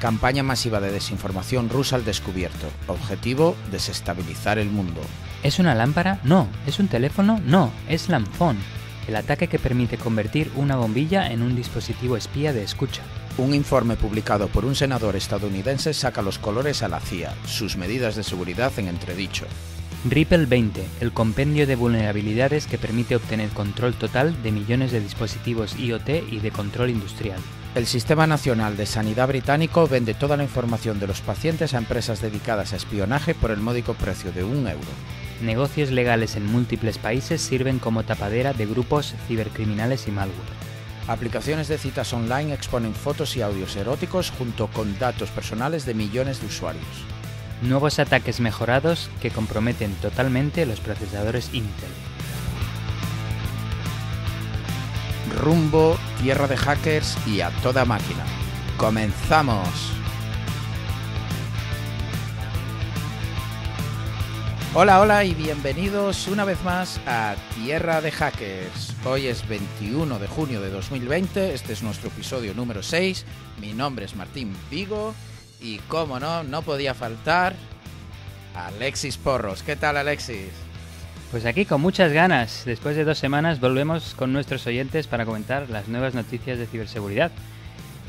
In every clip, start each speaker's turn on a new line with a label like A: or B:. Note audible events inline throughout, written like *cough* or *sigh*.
A: Campaña masiva de desinformación rusa al descubierto. Objetivo, desestabilizar el mundo.
B: ¿Es una lámpara? No. ¿Es un teléfono? No. Es Lamphone, el ataque que permite convertir una bombilla en un
A: dispositivo espía de escucha. Un informe publicado por un senador estadounidense saca los colores a la CIA, sus medidas de seguridad en entredicho. Ripple 20, el compendio de vulnerabilidades que permite obtener control total de millones de dispositivos IoT y de control industrial. El Sistema Nacional de Sanidad Británico vende toda la información de los pacientes a empresas dedicadas a espionaje por el módico precio de un euro. Negocios legales en múltiples países sirven como tapadera de grupos cibercriminales y malware. Aplicaciones de citas online exponen fotos y audios eróticos junto con datos personales de millones de usuarios. Nuevos ataques mejorados que comprometen totalmente los procesadores Intel. rumbo, tierra de hackers y a toda máquina. ¡Comenzamos! Hola, hola y bienvenidos una vez más a Tierra de Hackers. Hoy es 21 de junio de 2020, este es nuestro episodio número 6. Mi nombre es Martín Vigo y como no, no podía faltar Alexis Porros. ¿Qué tal Alexis? Pues aquí
B: con muchas ganas, después de dos semanas volvemos con nuestros oyentes para comentar las nuevas noticias de ciberseguridad.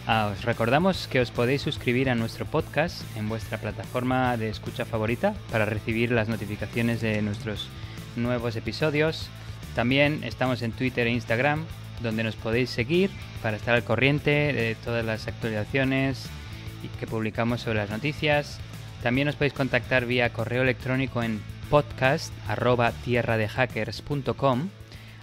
B: Ah, os recordamos que os podéis suscribir a nuestro podcast en vuestra plataforma de escucha favorita para recibir las notificaciones de nuestros nuevos episodios. También estamos en Twitter e Instagram donde nos podéis seguir para estar al corriente de todas las actualizaciones que publicamos sobre las noticias. También os podéis contactar vía correo electrónico en podcast.tierradehackers.com.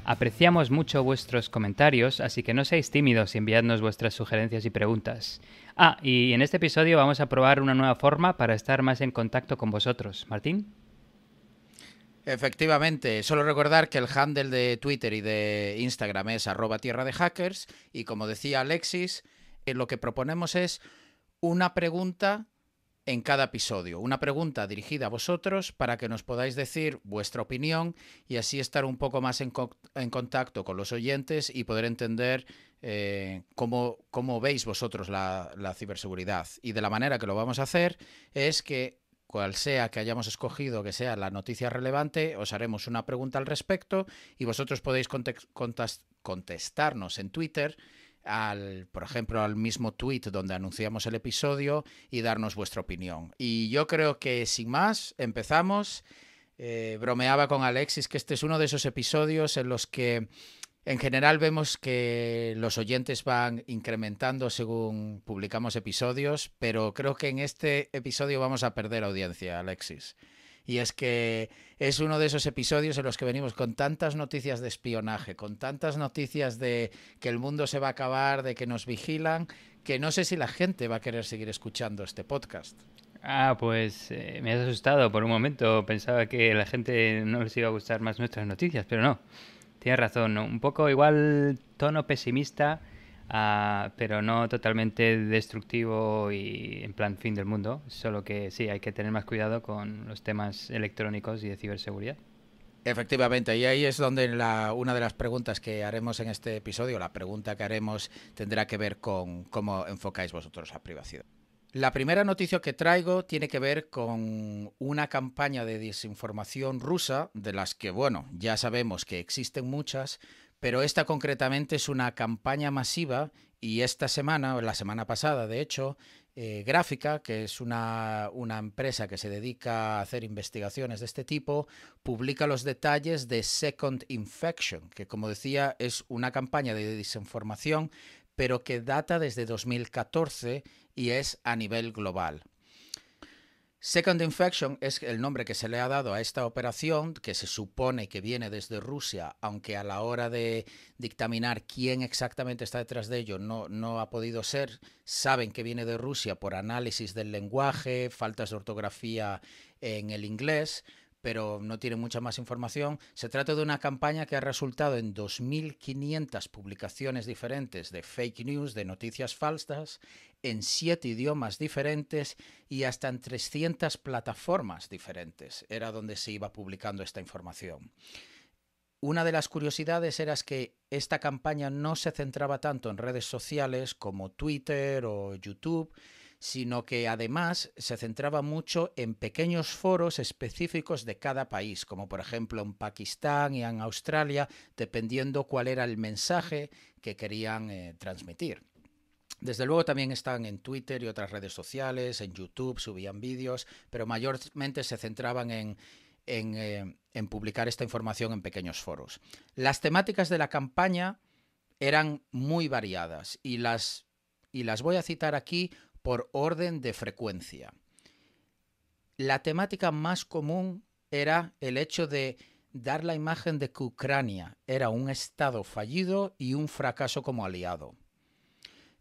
B: Apreciamos mucho vuestros comentarios, así que no seáis tímidos y enviadnos vuestras sugerencias y preguntas. Ah, y en este episodio vamos a probar una nueva forma para estar más en contacto con vosotros. Martín.
A: Efectivamente, solo recordar que el handle de Twitter y de Instagram es arroba tierra de hackers y como decía Alexis, eh, lo que proponemos es una pregunta en cada episodio. Una pregunta dirigida a vosotros para que nos podáis decir vuestra opinión y así estar un poco más en, contacto con los oyentes y poder entender eh, cómo, veis vosotros la ciberseguridad. Y de la manera que lo vamos a hacer es que cual sea que hayamos escogido que sea la noticia relevante, os haremos una pregunta al respecto y vosotros podéis contestarnos en Twitter al, por ejemplo, al mismo tweet donde anunciamos el episodio y darnos vuestra opinión. Y yo creo que sin más, empezamos. Eh, bromeaba con Alexis que este es uno de esos episodios en los que en general vemos que los oyentes van incrementando según publicamos episodios, pero creo que en este episodio vamos a perder audiencia, Alexis. Y es que es uno de esos episodios en los que venimos con tantas noticias de espionaje, con tantas noticias de que el mundo se va a acabar, de que nos vigilan, que no sé si la gente va a querer seguir escuchando este podcast.
B: Ah, pues eh, me has asustado por un momento. Pensaba que la gente no les iba a gustar más nuestras noticias, pero no. Tienes razón, un poco igual tono pesimista Ah, pero no totalmente destructivo y en plan fin del mundo, solo que
A: sí, hay que tener más cuidado con los temas electrónicos y de ciberseguridad. Efectivamente, y ahí es donde una de las preguntas que haremos en este episodio, la pregunta que haremos tendrá que ver con cómo enfocáis vosotros a privacidad. La primera noticia que traigo tiene que ver con una campaña de desinformación rusa, de las que, bueno, ya sabemos que existen muchas, pero esta concretamente es una campaña masiva y esta semana, o la semana pasada de hecho, eh, Gráfica, que es una, una, empresa que se dedica a hacer investigaciones de este tipo, publica los detalles de Second Infection, que como decía es una campaña de desinformación, pero que data desde 2014 y es a nivel global. Second Infection es el nombre que se le ha dado a esta operación, que se supone que viene desde Rusia, aunque a la hora de dictaminar quién exactamente está detrás de ello no, no ha podido ser. Saben que viene de Rusia por análisis del lenguaje, faltas de ortografía en el inglés, pero no tienen mucha más información. Se trata de una campaña que ha resultado en 2.500 publicaciones diferentes de fake news, de noticias falsas, en siete idiomas diferentes y hasta en 300 plataformas diferentes. Era donde se iba publicando esta información. Una de las curiosidades era que esta campaña no se centraba tanto en redes sociales como Twitter o YouTube, sino que además se centraba mucho en pequeños foros específicos de cada país, como por ejemplo en Pakistán y en Australia, dependiendo cuál era el mensaje que querían eh, transmitir. Desde luego también están en Twitter y otras redes sociales, en YouTube, subían vídeos, pero mayormente se centraban en, eh, publicar esta información en pequeños foros. Las temáticas de la campaña eran muy variadas y las voy a citar aquí por orden de frecuencia. La temática más común era el hecho de dar la imagen de que Ucrania era un Estado fallido y un fracaso como aliado.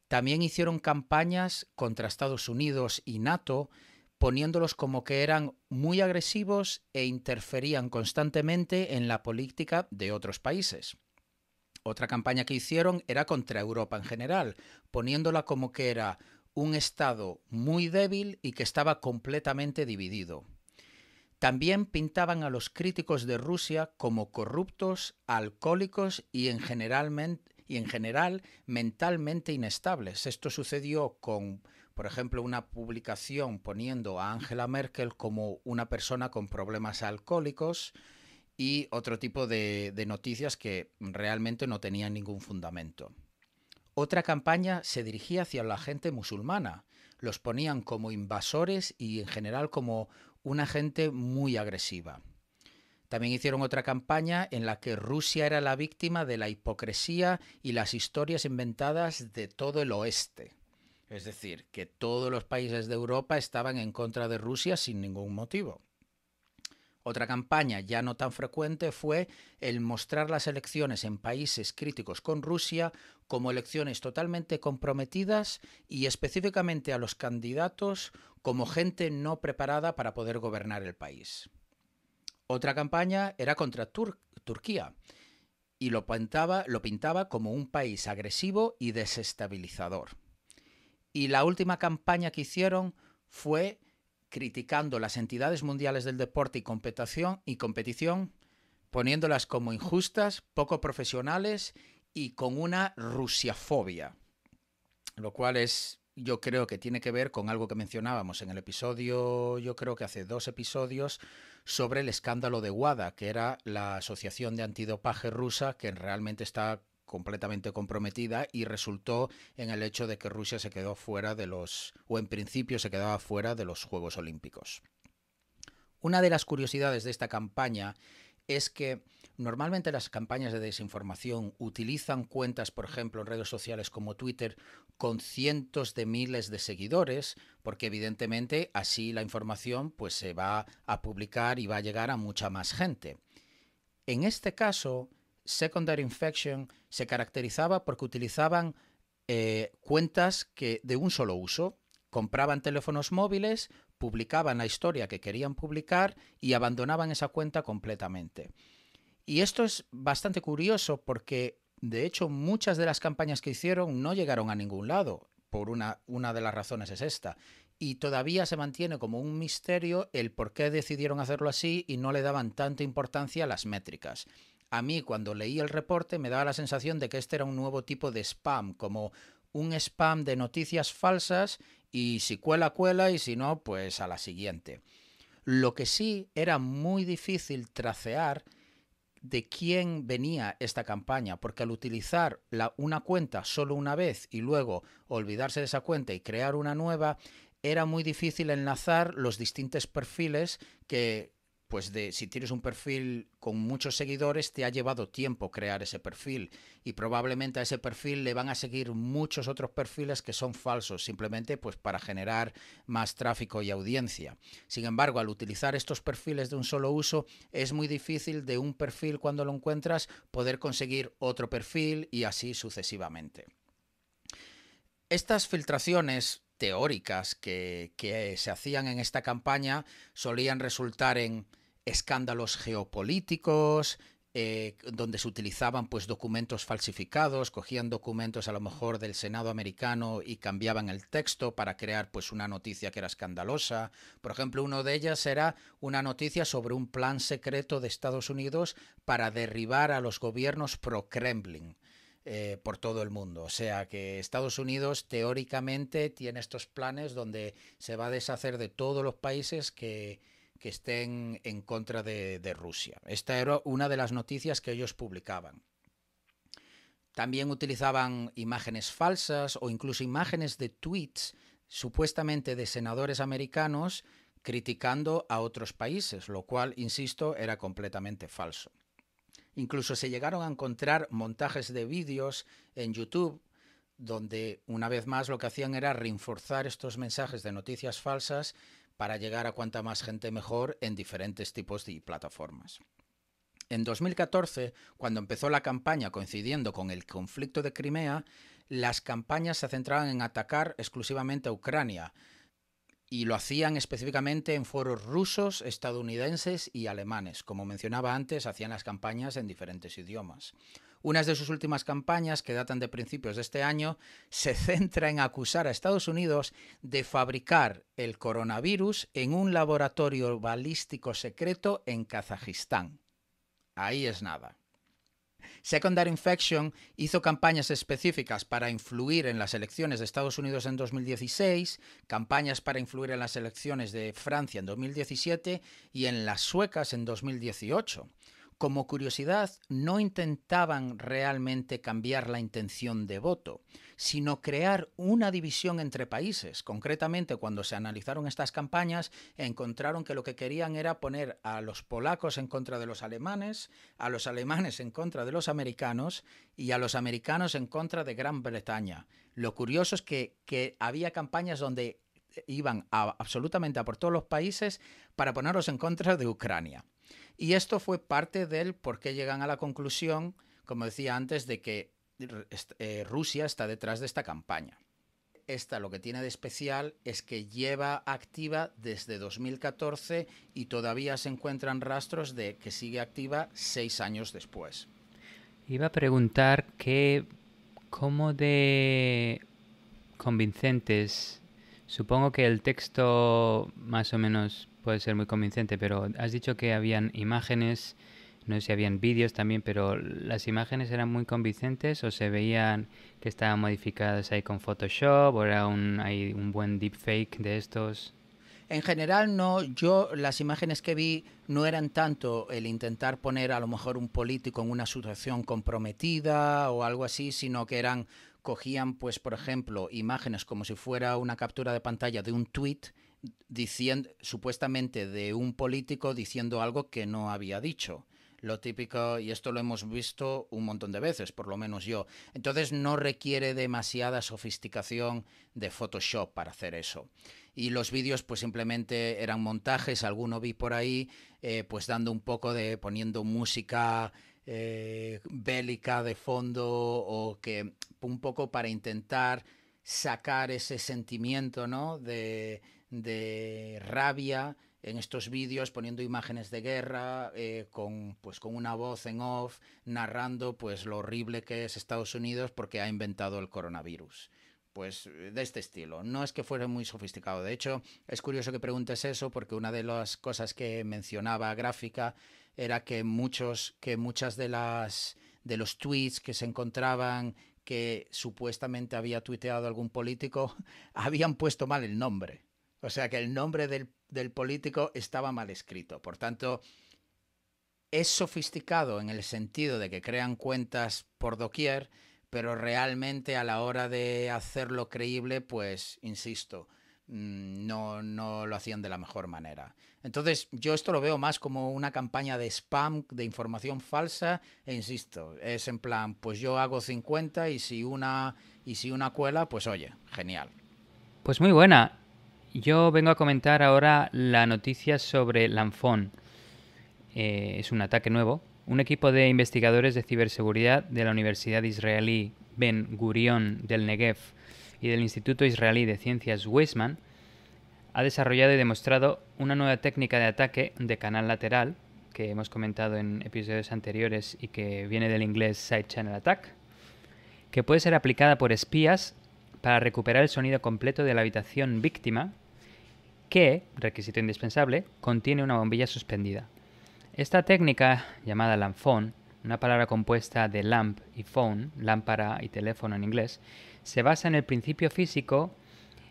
A: También hicieron campañas contra Estados Unidos y NATO, poniéndolos como que eran muy agresivos e interferían constantemente en la política de otros países. Otra campaña que hicieron era contra Europa en general, poniéndola como que era un Estado muy débil y que estaba completamente dividido. También pintaban a los críticos de Rusia como corruptos, alcohólicos y en, generalmente, y en general mentalmente inestables. Esto sucedió con, por ejemplo, una publicación poniendo a Angela Merkel como una persona con problemas alcohólicos y otro tipo de, de noticias que realmente no tenían ningún fundamento. Otra campaña se dirigía hacia la gente musulmana. Los ponían como invasores y en general como una gente muy agresiva. También hicieron otra campaña en la que Rusia era la víctima de la hipocresía y las historias inventadas de todo el oeste. Es decir, que todos los países de Europa estaban en contra de Rusia sin ningún motivo. Otra campaña ya no tan frecuente fue el mostrar las elecciones en países críticos con Rusia como elecciones totalmente comprometidas y específicamente a los candidatos como gente no preparada para poder gobernar el país. Otra campaña era contra Turquía y lo pintaba, lo pintaba como un país agresivo y desestabilizador. Y la última campaña que hicieron fue criticando las entidades mundiales del deporte y competición, y competición poniéndolas como injustas, poco profesionales y con una rusiafobia, lo cual es yo creo que tiene que ver con algo que mencionábamos en el episodio, yo creo que hace dos episodios, sobre el escándalo de WADA, que era la Asociación de Antidopaje rusa, que realmente está completamente comprometida y resultó en el hecho de que Rusia se quedó fuera de los, o en principio se quedaba fuera de los Juegos Olímpicos. Una de las curiosidades de esta campaña es que Normalmente las campañas de desinformación utilizan cuentas, por ejemplo, en redes sociales como Twitter, con cientos de miles de seguidores, porque evidentemente así la información pues, se va a publicar y va a llegar a mucha más gente. En este caso, Secondary Infection se caracterizaba porque utilizaban eh, cuentas que de un solo uso, compraban teléfonos móviles, publicaban la historia que querían publicar y abandonaban esa cuenta completamente. Y esto es bastante curioso porque, de hecho, muchas de las campañas que hicieron no llegaron a ningún lado. Por una, de las razones es esta. Y todavía se mantiene como un misterio el por qué decidieron hacerlo así y no le daban tanta importancia a las métricas. A mí cuando leí el reporte me daba la sensación de que este era un nuevo tipo de spam, como un spam de noticias falsas y si cuela, cuela y si no, pues a la siguiente. Lo que sí era muy difícil tracear de quién venía esta campaña, porque al utilizar la, una cuenta solo una vez y luego olvidarse de esa cuenta y crear una nueva, era muy difícil enlazar los distintos perfiles que pues de si tienes un perfil con muchos seguidores, te ha llevado tiempo crear ese perfil y probablemente a ese perfil le van a seguir muchos otros perfiles que son falsos, simplemente pues para generar más tráfico y audiencia. Sin embargo, al utilizar estos perfiles de un solo uso, es muy difícil de un perfil cuando lo encuentras poder conseguir otro perfil y así sucesivamente. Estas filtraciones teóricas que, se hacían en esta campaña solían resultar en escándalos geopolíticos, eh, donde se utilizaban pues documentos falsificados, cogían documentos a lo mejor del Senado americano y cambiaban el texto para crear pues una noticia que era escandalosa. Por ejemplo, uno de ellas era una noticia sobre un plan secreto de Estados Unidos para derribar a los gobiernos pro Kremlin. Eh, por todo el mundo. O sea que Estados Unidos teóricamente tiene estos planes donde se va a deshacer de todos los países que, estén en contra de, de Rusia. Esta era una de las noticias que ellos publicaban. También utilizaban imágenes falsas o incluso imágenes de tweets supuestamente de senadores americanos criticando a otros países, lo cual, insisto, era completamente falso. Incluso se llegaron a encontrar montajes de vídeos en YouTube donde una vez más lo que hacían era reforzar estos mensajes de noticias falsas para llegar a cuanta más gente mejor en diferentes tipos de plataformas. En 2014, cuando empezó la campaña coincidiendo con el conflicto de Crimea, las campañas se centraban en atacar exclusivamente a Ucrania, y lo hacían específicamente en foros rusos, estadounidenses y alemanes. Como mencionaba antes, hacían las campañas en diferentes idiomas. Una de sus últimas campañas, que datan de principios de este año, se centra en acusar a Estados Unidos de fabricar el coronavirus en un laboratorio balístico secreto en Kazajistán. Ahí es nada. Secondary Infection hizo campañas específicas para influir en las elecciones de Estados Unidos en 2016, campañas para influir en las elecciones de Francia en 2017 y en las suecas en 2018 como curiosidad, no intentaban realmente cambiar la intención de voto, sino crear una división entre países. Concretamente, cuando se analizaron estas campañas, encontraron que lo que querían era poner a los polacos en contra de los alemanes, a los alemanes en contra de los americanos y a los americanos en contra de Gran Bretaña. Lo curioso es que, había campañas donde eh, iban absolutamente a por todos los países para ponerlos en contra de Ucrania. Y esto fue parte del por qué llegan a la conclusión, como decía antes, de que eh, Rusia está detrás de esta campaña. Esta lo que tiene de especial es que lleva activa desde 2014 y todavía se encuentran rastros de que sigue activa seis años después.
B: Iba a preguntar que cómo de convincentes, supongo que el texto más o menos puede ser muy convincente, pero has dicho que habían imágenes, no sé si habían vídeos también, pero las imágenes eran muy convincentes o se veían que estaban modificadas ahí con Photoshop o era un, hay un buen deepfake de estos.
A: En general no, yo las imágenes que vi no eran tanto el intentar poner a lo mejor un político en una situación comprometida o algo así, sino que eran cogían pues por ejemplo imágenes como si fuera una captura de pantalla de un tweet diciendo, supuestamente de un político diciendo algo que no había dicho. Lo típico, y esto lo hemos visto un montón de veces, por lo menos yo. Entonces no requiere demasiada sofisticación de Photoshop para hacer eso. Y los vídeos pues simplemente eran montajes, alguno vi por ahí, eh, pues dando un poco de, poniendo música eh, bélica de fondo o que un poco para intentar sacar ese sentimiento, ¿no? De, de rabia en estos vídeos poniendo imágenes de guerra eh, con pues con una voz en off narrando pues lo horrible que es Estados Unidos porque ha inventado el coronavirus pues eh, de este estilo. No es que fuera muy sofisticado. De hecho, es curioso que preguntes eso porque una de las cosas que mencionaba gráfica era que muchos que muchas de las de los tweets que se encontraban que supuestamente había tuiteado algún político *laughs* habían puesto mal el nombre. O sea que el nombre del, del político estaba mal escrito. Por tanto, es sofisticado en el sentido de que crean cuentas por doquier, pero realmente a la hora de hacerlo creíble, pues, insisto, mm, no, no lo hacían de la mejor manera. Entonces, yo esto lo veo más como una campaña de spam, de información falsa, e insisto, es en plan, pues yo hago 50 y si una, y si una cuela, pues oye, genial.
B: Pues muy buena. Yo vengo a comentar ahora la noticia sobre Lanfon. Eh, es un ataque nuevo. Un equipo de investigadores de ciberseguridad de la Universidad israelí Ben Gurion del Negev y del Instituto Israelí de Ciencias Weizmann ha desarrollado y demostrado una nueva técnica de ataque de canal lateral que hemos comentado en episodios anteriores y que viene del inglés Side Channel Attack, que puede ser aplicada por espías para recuperar el sonido completo de la habitación víctima que, requisito indispensable, contiene una bombilla suspendida. Esta técnica, llamada lamphone, una palabra compuesta de lamp y phone, lámpara y teléfono en inglés, se basa en el principio físico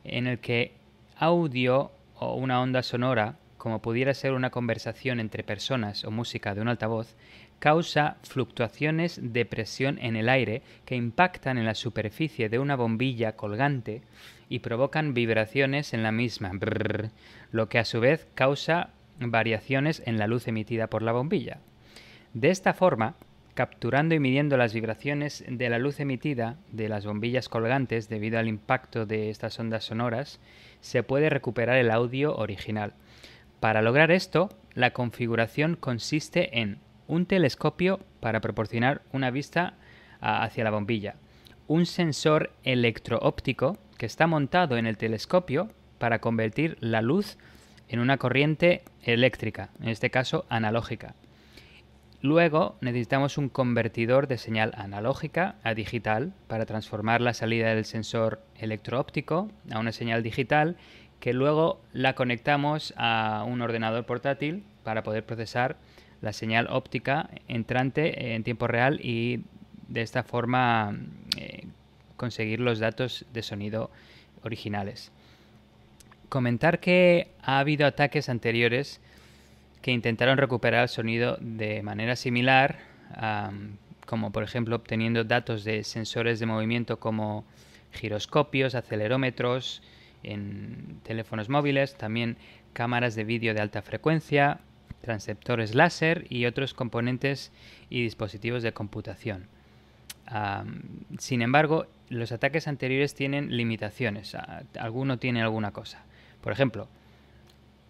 B: en el que audio o una onda sonora, como pudiera ser una conversación entre personas o música de un altavoz, causa fluctuaciones de presión en el aire que impactan en la superficie de una bombilla colgante y provocan vibraciones en la misma, lo que a su vez causa variaciones en la luz emitida por la bombilla. De esta forma, capturando y midiendo las vibraciones de la luz emitida de las bombillas colgantes debido al impacto de estas ondas sonoras, se puede recuperar el audio original. Para lograr esto, la configuración consiste en un telescopio para proporcionar una vista ah, hacia la bombilla, un sensor electro-óptico que está montado en el telescopio para convertir la luz en una corriente eléctrica, en este caso analógica. Luego necesitamos un convertidor de señal analógica a digital para transformar la salida del sensor electro-óptico a una señal digital que luego la conectamos a un ordenador portátil para poder procesar la señal óptica entrante eh, en tiempo real y de esta forma eh, conseguir los datos de sonido originales. Comentar que ha habido ataques anteriores que intentaron recuperar el sonido de manera similar, como por ejemplo obteniendo datos de sensores de movimiento como giroscopios, acelerómetros, en teléfonos móviles, también cámaras de vídeo de alta frecuencia, transceptores láser y otros componentes y dispositivos de computación. sin embargo, los ataques anteriores tienen limitaciones. Alguno tiene alguna cosa. Por ejemplo,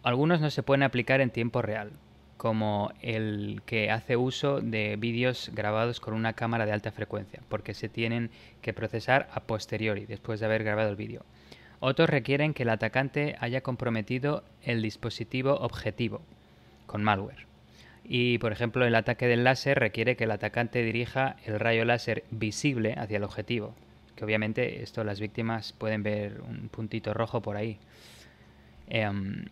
B: algunos no se pueden aplicar en tiempo real, como el que hace uso de vídeos grabados con una cámara de alta frecuencia, porque se tienen que procesar a posteriori, después de haber grabado el vídeo. Otros requieren que el atacante haya comprometido el dispositivo objetivo, malware. Y, por ejemplo, el ataque del láser requiere que el atacante dirija el rayo láser visible hacia el objetivo, que obviamente esto las víctimas pueden ver un puntito rojo por ahí. Em,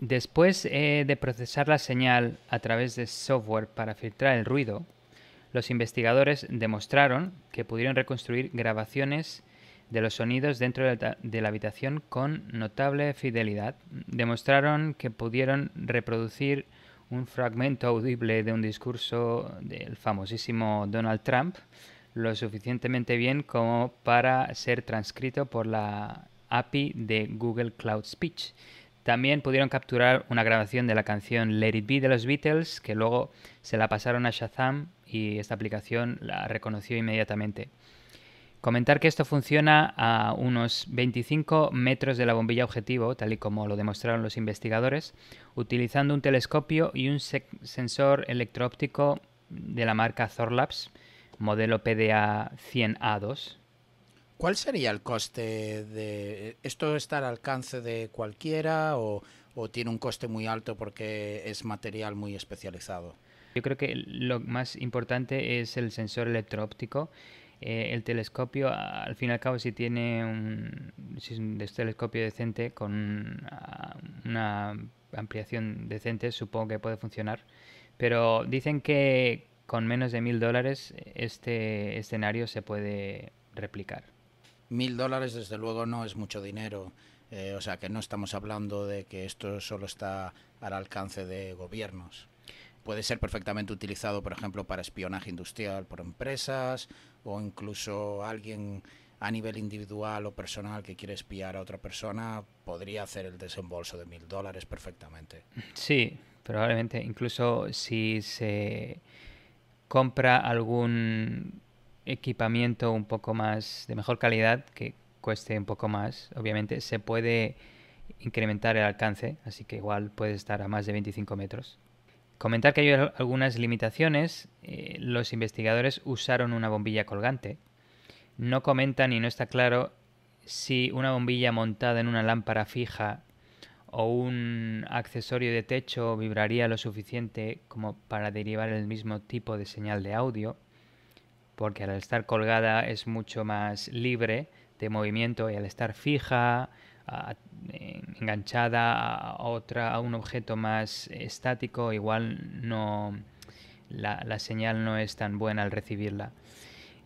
B: después eh, de procesar la señal a través de software para filtrar el ruido, los investigadores demostraron que pudieron reconstruir grabaciones de los sonidos dentro de la habitación con notable fidelidad. Demostraron que pudieron reproducir un fragmento audible de un discurso del famosísimo Donald Trump lo suficientemente bien como para ser transcrito por la API de Google Cloud Speech. También pudieron capturar una grabación de la canción Let It Be de los Beatles, que luego se la pasaron a Shazam y esta aplicación la reconoció inmediatamente. Comentar que esto funciona a unos 25 metros de la bombilla objetivo, tal y como lo demostraron los investigadores, utilizando un telescopio y un sensor electroóptico de la marca Thorlabs, modelo PDA 100A2.
A: ¿Cuál sería el coste de esto? ¿Está al alcance de cualquiera o, tiene un coste muy alto porque es material muy especializado? Yo creo que lo más
B: importante es el sensor electroóptico eh, el telescopio, al fin y al cabo, si tiene un, este telescopio decente con ah, una ampliación decente, supongo que puede funcionar. Pero dicen que con menos de mil dólares este escenario se puede replicar.
A: Mil dólares, desde luego, no es mucho dinero. Eh, o sea que no estamos hablando de que esto solo está al alcance de gobiernos puede ser perfectamente utilizado, por ejemplo, para espionaje industrial por empresas o incluso alguien a nivel individual o personal que quiere espiar a otra persona podría hacer el desembolso de mil dólares perfectamente.
B: Sí, probablemente. Incluso si se compra algún equipamiento un poco más de mejor calidad, que cueste un poco más, obviamente, se puede incrementar el alcance, así que igual puede estar a más de 25 metros. Comentar que hay algunas limitaciones. Eh, los investigadores usaron una bombilla colgante. No comentan y no está claro si una bombilla montada en una lámpara fija o un accesorio de techo vibraría lo suficiente como para derivar el mismo tipo de señal de audio, porque al estar colgada es mucho más libre de movimiento y al estar fija enganchada a, otra, a un objeto más estático, igual no, la, señal no es tan buena al recibirla.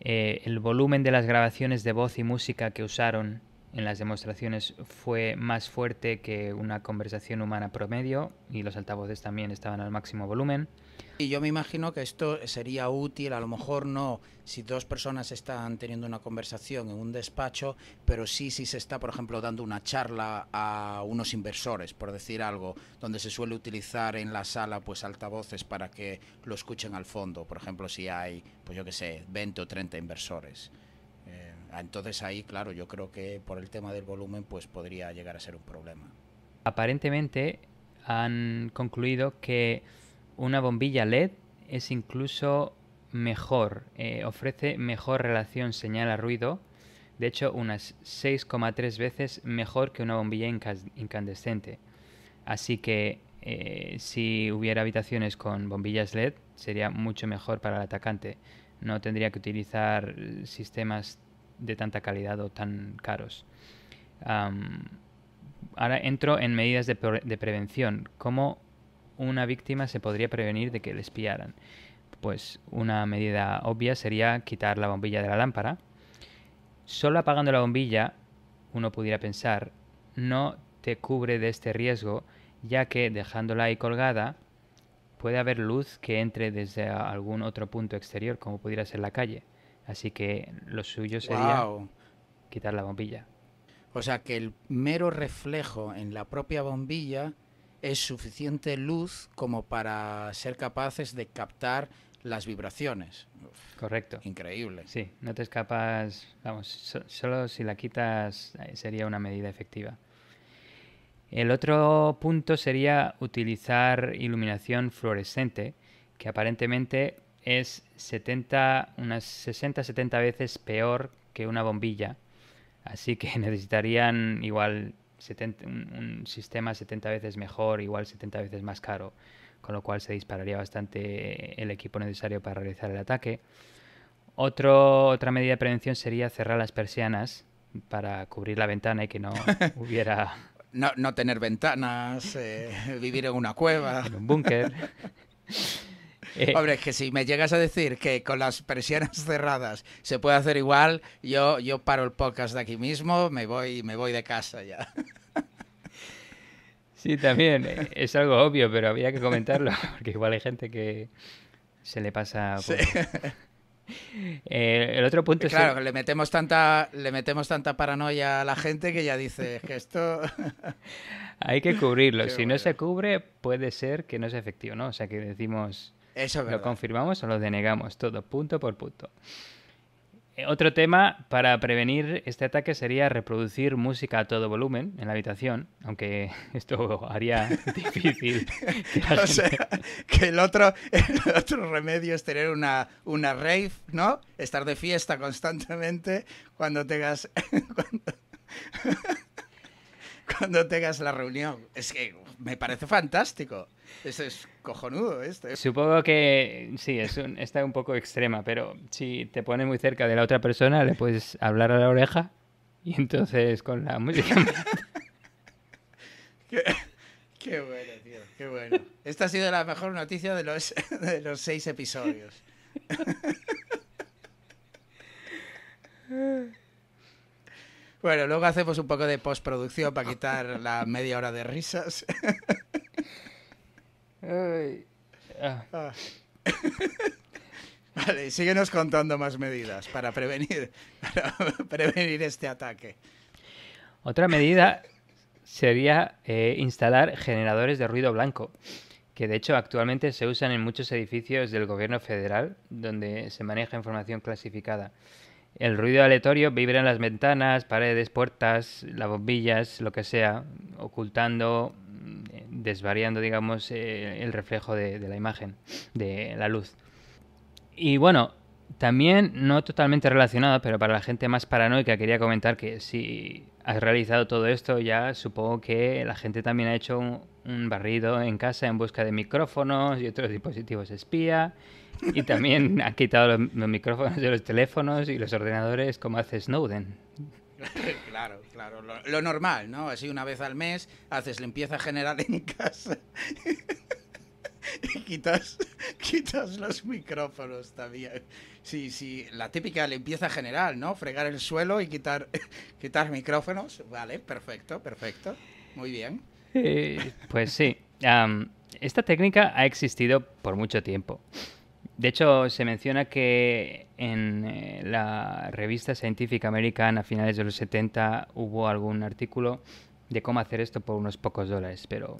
B: Eh, el volumen de las grabaciones de voz y música que usaron en las demostraciones fue más fuerte que una conversación humana
A: promedio y los altavoces también estaban al máximo volumen. Y yo me imagino que esto sería útil, a lo mejor no si dos personas están teniendo una conversación en un despacho, pero sí si se está, por ejemplo, dando una charla a unos inversores, por decir algo, donde se suele utilizar en la sala pues altavoces para que lo escuchen al fondo, por ejemplo, si hay, pues yo qué sé, 20 o 30 inversores. Eh, ah, entonces ahí, claro, yo creo que por el tema del volumen pues podría llegar a ser un problema.
B: Aparentemente han concluido que una bombilla LED es incluso mejor, eh, ofrece mejor relación señal a ruido, de hecho unas 6,3 veces mejor que una bombilla incandescente. Así que eh, si hubiera habitaciones con bombillas LED sería mucho mejor para el atacante, no tendría que utilizar eh, sistemas de tanta calidad o tan caros. ahora entro en medidas de, de prevención. ¿Cómo una víctima se podría prevenir de que le espiaran. Pues una medida obvia sería quitar la bombilla de la lámpara. Solo apagando la bombilla, uno pudiera pensar, no te cubre de este riesgo, ya que dejándola ahí colgada puede haber luz que entre desde algún otro punto exterior, como pudiera ser la calle. Así que lo suyo sería quitar la
A: bombilla. O sea que el mero reflejo en la propia bombilla es suficiente luz como para ser capaces de captar las vibraciones. Correcto. Increíble. Sí, no te escapas, vamos, solo si la
B: quitas eh, sería una medida efectiva. El otro punto sería utilizar iluminación fluorescente, que aparentemente es 70, unas 60-70 veces peor que una bombilla. Así que *laughs* necesitarían igual un, sistema 70 veces mejor, igual 70 veces más caro, con lo cual se dispararía bastante eh, el equipo necesario para realizar el ataque. Otro, otra medida de prevención sería cerrar las persianas
A: para cubrir la ventana y que no *laughs* hubiera... no, no, tener ventanas, eh, *laughs* vivir en una cueva. En un búnker. *laughs* Eh. Hombre, es que si me llegas a decir que con las presiones *laughs* cerradas se puede hacer igual, yo, yo paro el podcast de aquí mismo, me voy, me voy de casa ya. *laughs*
B: Sí, también eh, es algo obvio, pero había que comentarlo, *laughs* porque igual hay gente que se le pasa... Eh, el otro punto claro, es. Claro,
A: le metemos tanta, le metemos tanta paranoia a la gente que ya dice que esto. Hay que cubrirlo. si
B: no se cubre, puede ser que no sea efectivo, ¿no? O sea que decimos lo confirmamos o lo denegamos, todo punto por punto. Eh, otro tema para prevenir este ataque sería reproducir música a todo volumen en la habitación, aunque *laughs* esto haría *laughs* difícil. que o que el
A: otro, otro remedio es tener una, una rave, ¿no? Estar de fiesta constantemente cuando tengas. *laughs* cuando tengas la reunión. Es que me parece fantástico esto es cojonudo, este.
B: Supongo que sí, es está un poco extrema, pero si te pones muy cerca de la otra persona, le puedes hablar a la oreja y entonces con la música. *laughs*
A: qué, bueno, tío, qué bueno. Esta ha sido la mejor noticia de los, *laughs* de los seis episodios. *laughs* Bueno, luego hacemos un poco de postproducción para quitar la media hora de risas. Ah. Ah. *laughs* Vale, síguenos contando más medidas para prevenir, *laughs* este ataque.
B: Otra medida sería eh, instalar generadores de ruido blanco, que de hecho actualmente se usan en muchos edificios del gobierno federal donde se maneja información clasificada. El ruido aleatorio vibra en las ventanas, paredes, puertas, las bombillas, lo que sea, ocultando Mm, desvariando, digamos, eh, el reflejo de, la imagen, de la luz. Y bueno, también, no totalmente relacionado, pero para la gente más paranoica, quería comentar que si has realizado todo esto, ya supongo que la gente también ha hecho un, barrido en casa en busca de micrófonos y otros dispositivos espía. Y también ha quitado los micrófonos de los teléfonos y los ordenadores como hace Snowden.
A: *laughs* claro, claro. Lo, normal, ¿no? Así una vez al mes haces limpieza general en casa. *laughs* y quitas, los micrófonos también. Sí, sí, la típica limpieza general, ¿no? Fregar el suelo y quitar, *laughs* micrófonos. Vale, perfecto, perfecto. Muy bien.
B: Eh, pues sí. esta técnica ha existido por mucho tiempo. De hecho, se menciona que en eh, la revista científica americana a finales de los 70 hubo algún artículo de cómo hacer esto por unos pocos dólares, pero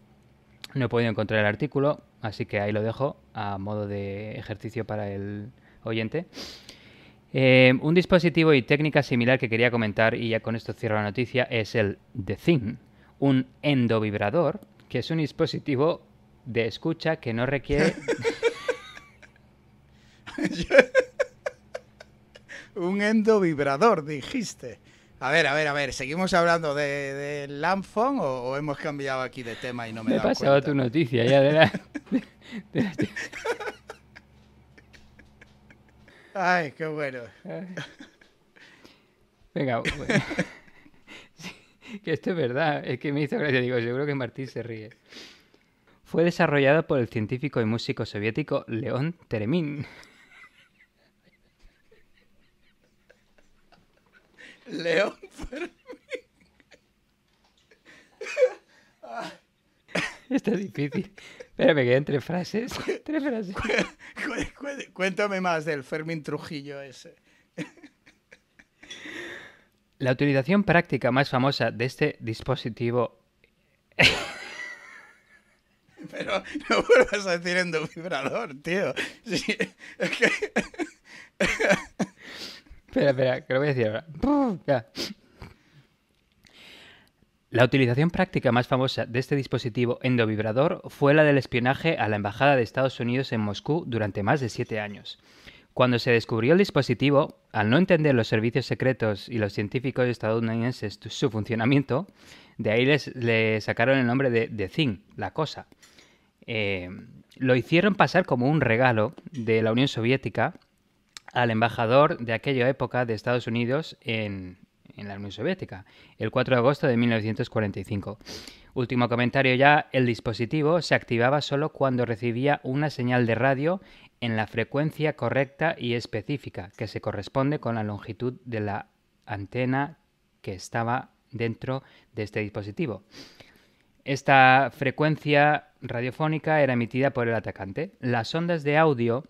B: no he podido encontrar el artículo, así que ahí lo dejo a modo de ejercicio para el oyente. Eh, un dispositivo y técnica similar que quería comentar, y ya con esto cierro la noticia, es el The Thing, un endovibrador, que es un dispositivo de escucha que no requiere... *laughs*
A: *laughs* un endovibrador, dijiste. A ver, a ver, a ver, ¿seguimos hablando de, de o, hemos cambiado aquí de tema y no me, me he pasado
B: tu noticia ya de la...
A: *laughs* Ay, qué bueno.
B: Venga, bueno. *laughs* que esto es verdad, es que me hizo gracia, digo, seguro que Martín se ríe. Fue desarrollado por el científico y músico soviético León Teremín.
A: León *laughs* Fermín.
B: Está difícil. Espérame, que entre frases.
A: Tres frases. cuéntame más del Fermín Trujillo ese.
B: La utilización práctica más famosa de este dispositivo.
A: Pero no vuelvas a decir endovibrador, tío. es que...
B: Espera, espera, que lo voy a decir ahora. La utilización práctica más famosa de este dispositivo endovibrador fue la del espionaje a la Embajada de Estados Unidos en Moscú durante más de siete años. Cuando se descubrió el dispositivo, al no entender los servicios secretos y los científicos estadounidenses su funcionamiento, de ahí le sacaron el nombre de The Thing, la cosa. Eh, lo hicieron pasar como un regalo de la Unión Soviética al embajador de aquella época de Estados Unidos en, la Unión Soviética, el 4 de agosto de 1945. Último comentario ya, el dispositivo se activaba solo cuando recibía una señal de radio en la frecuencia correcta y específica, que se corresponde con la longitud de la antena que estaba dentro de este dispositivo. Esta frecuencia radiofónica era emitida por el atacante. Las ondas de audio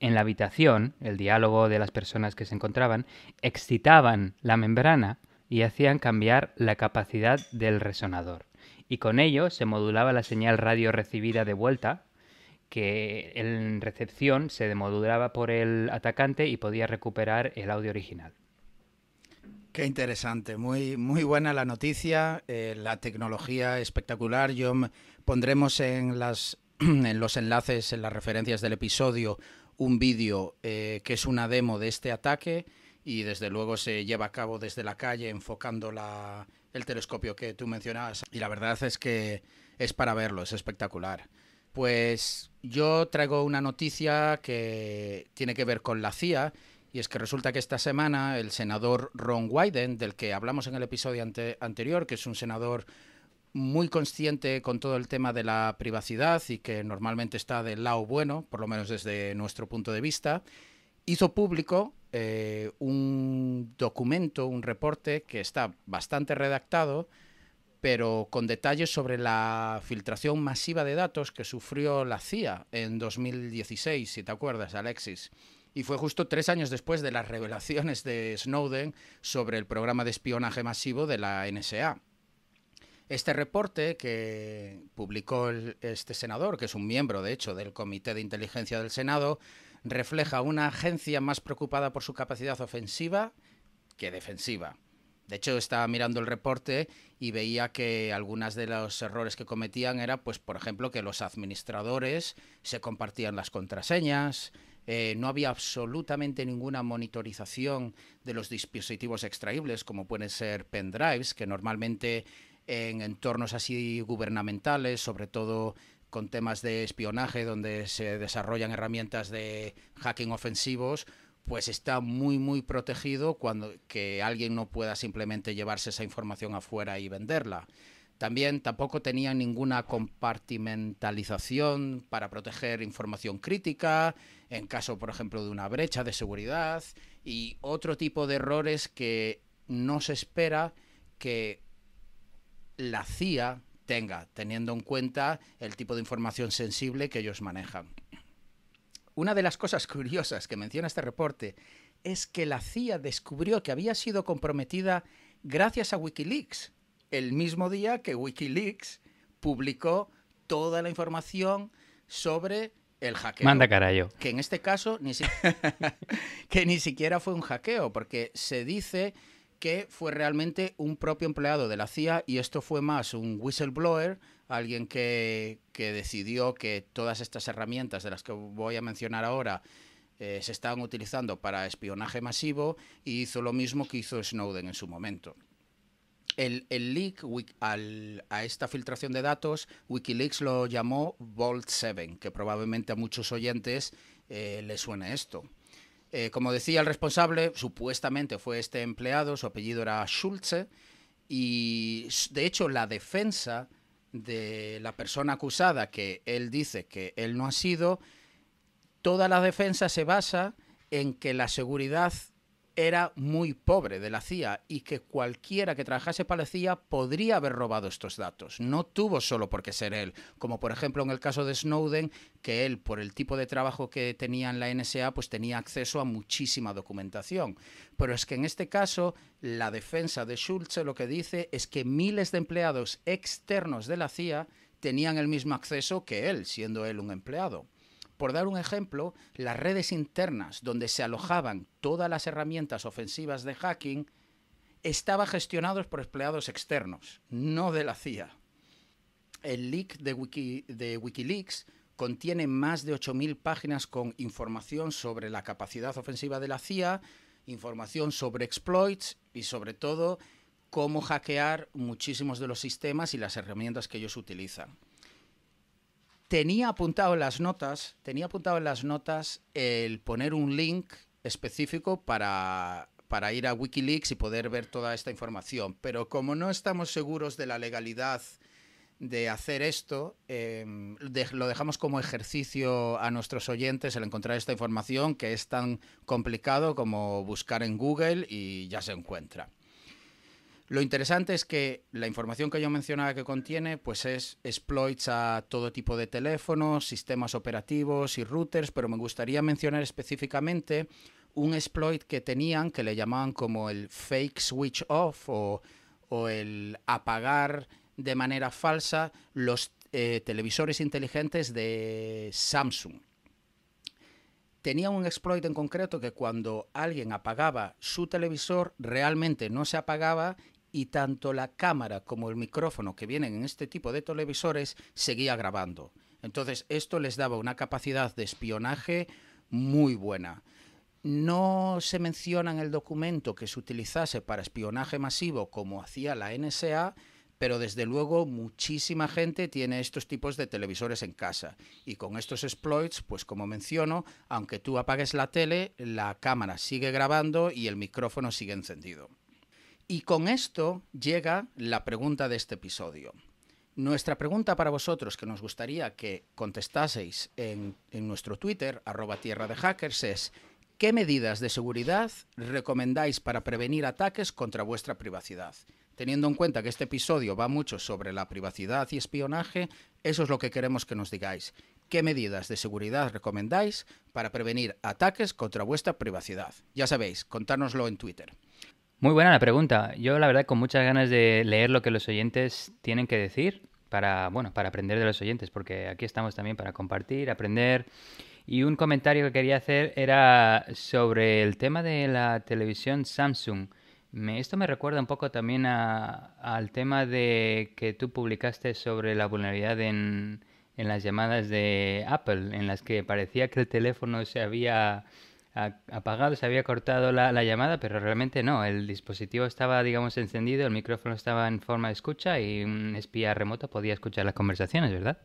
B: en la habitación, el diálogo de las personas que se encontraban, excitaban la membrana y hacían cambiar la capacidad del resonador. Y con ello se modulaba la señal radio recibida de vuelta, que en recepción se demodulaba por el
A: atacante y podía recuperar el audio original. Qué interesante, muy, muy buena la noticia, eh, la tecnología espectacular. Yo pondremos en, las, *clears throat* en los enlaces, en las referencias del episodio, un vídeo eh, que es una demo de este ataque y desde luego se lleva a cabo desde la calle enfocando la, el telescopio que tú mencionabas y la verdad es que es para verlo, es espectacular. Pues yo traigo una noticia que tiene que ver con la CIA y es que resulta que esta semana el senador Ron Wyden, del que hablamos en el episodio anterior, que es un senador muy consciente con todo el tema de la privacidad y que normalmente está del lado bueno, por lo menos desde nuestro punto de vista, hizo público eh, un documento, un reporte que está bastante redactado, pero con detalles sobre la filtración masiva de datos que sufrió la CIA en 2016, si te acuerdas, Alexis. Y fue justo tres años después de las revelaciones de Snowden sobre el programa de espionaje masivo de la NSA. Este reporte que publicó este senador, que es un miembro, de hecho, del Comité de Inteligencia del Senado, refleja una agencia más preocupada por su capacidad ofensiva que defensiva. De hecho, estaba mirando el reporte y veía que algunos de los errores que cometían era, pues, por ejemplo, que los administradores se compartían las contraseñas, eh, no había absolutamente ninguna monitorización de los dispositivos extraíbles, como pueden ser pendrives, que normalmente en entornos así gubernamentales, sobre todo con temas de espionaje, donde se desarrollan herramientas de hacking ofensivos, pues está muy muy protegido cuando que alguien no pueda simplemente llevarse esa información afuera y venderla. También tampoco tenía ninguna compartimentalización para proteger información crítica, en caso, por ejemplo, de una brecha de seguridad y otro tipo de errores que no se espera que la CIA tenga, teniendo en cuenta el tipo de información sensible que ellos manejan. Una de las cosas curiosas que menciona este reporte es que la CIA descubrió que había sido comprometida gracias a Wikileaks, el mismo día que Wikileaks publicó toda la información sobre el hackeo. Manda carayo. Que en este caso ni *laughs* que ni siquiera fue un hackeo, porque se dice que fue realmente un propio empleado de la CIA y esto fue más un whistleblower, alguien que, decidió que todas estas herramientas de las que voy a mencionar ahora eh, se estaban utilizando para espionaje masivo y hizo lo mismo que hizo Snowden en su momento. El, leak a esta filtración de datos, Wikileaks lo llamó Vault 7, que probablemente a muchos oyentes le eh, les suene esto. Eh, como decía el responsable, supuestamente fue este empleado, su apellido era Schulze, y de hecho la defensa de la persona acusada, que él dice que él no ha sido, toda la defensa se basa en que la seguridad era muy pobre de la CIA y que cualquiera que trabajase para la CIA podría haber robado estos datos. No tuvo solo por qué ser él, como por ejemplo en el caso de Snowden, que él por el tipo de trabajo que tenía en la NSA pues tenía acceso a muchísima documentación. Pero es que en este caso la defensa de Schulze lo que dice es que miles de empleados externos de la CIA tenían el mismo acceso que él, siendo él un empleado. Por dar un ejemplo, las redes internas donde se alojaban todas las herramientas ofensivas de hacking estaban gestionadas por empleados externos, no de la CIA. El leak de, de Wikileaks contiene más de 8.000 páginas con información sobre la capacidad ofensiva de la CIA, información sobre exploits y sobre todo cómo hackear muchísimos de los sistemas y las herramientas que ellos utilizan tenía apuntado en las notas, tenía apuntado en las notas el poner un link específico para, para ir a Wikileaks y poder ver toda esta información. Pero como no estamos seguros de la legalidad de hacer esto, em, lo dejamos como ejercicio a nuestros oyentes el encontrar esta información que es tan complicado como buscar en Google y ya se encuentra. Lo interesante es que la información que yo mencionaba que contiene, pues es exploits a todo tipo de teléfonos, sistemas operativos y routers, pero me gustaría mencionar específicamente un exploit que tenían que le llamaban como el fake switch off o, el apagar de manera falsa los eh, televisores inteligentes de Samsung. Tenía un exploit en concreto que cuando alguien apagaba su televisor realmente no se apagaba y tanto la cámara como el micrófono que vienen en este tipo de televisores seguía grabando. Entonces esto les daba una capacidad de espionaje muy buena. No se menciona en el documento que se utilizase para espionaje masivo como hacía la NSA, pero desde luego muchísima gente tiene estos tipos de televisores en casa. Y con estos exploits, pues como menciono, aunque tú apagues la tele, la cámara sigue grabando y el micrófono sigue encendido. Y con esto llega la pregunta de este episodio. Nuestra pregunta para vosotros que nos gustaría que contestaseis en, nuestro Twitter, arroba tierra de hackers, es ¿qué medidas de seguridad recomendáis para prevenir ataques contra vuestra privacidad? Teniendo en cuenta que este episodio va mucho sobre la privacidad y espionaje, eso es lo que queremos que nos digáis. ¿Qué medidas de seguridad recomendáis para prevenir ataques contra vuestra privacidad? Ya sabéis, contárnoslo en Twitter.
B: Muy buena la pregunta. Yo la verdad con muchas ganas de leer lo que los oyentes tienen que decir para, bueno, para aprender de los oyentes, porque aquí estamos también para compartir, aprender. Y un comentario que quería hacer era sobre el tema de la televisión Samsung. esto me recuerda un poco también al tema de que tú publicaste sobre la vulnerabilidad en las llamadas de Apple, en las que parecía que el teléfono se había apagado, se había cortado la, llamada, pero realmente no. El dispositivo estaba, digamos, encendido, el
A: micrófono estaba en forma de escucha y un espía remoto podía escuchar las conversaciones, ¿verdad?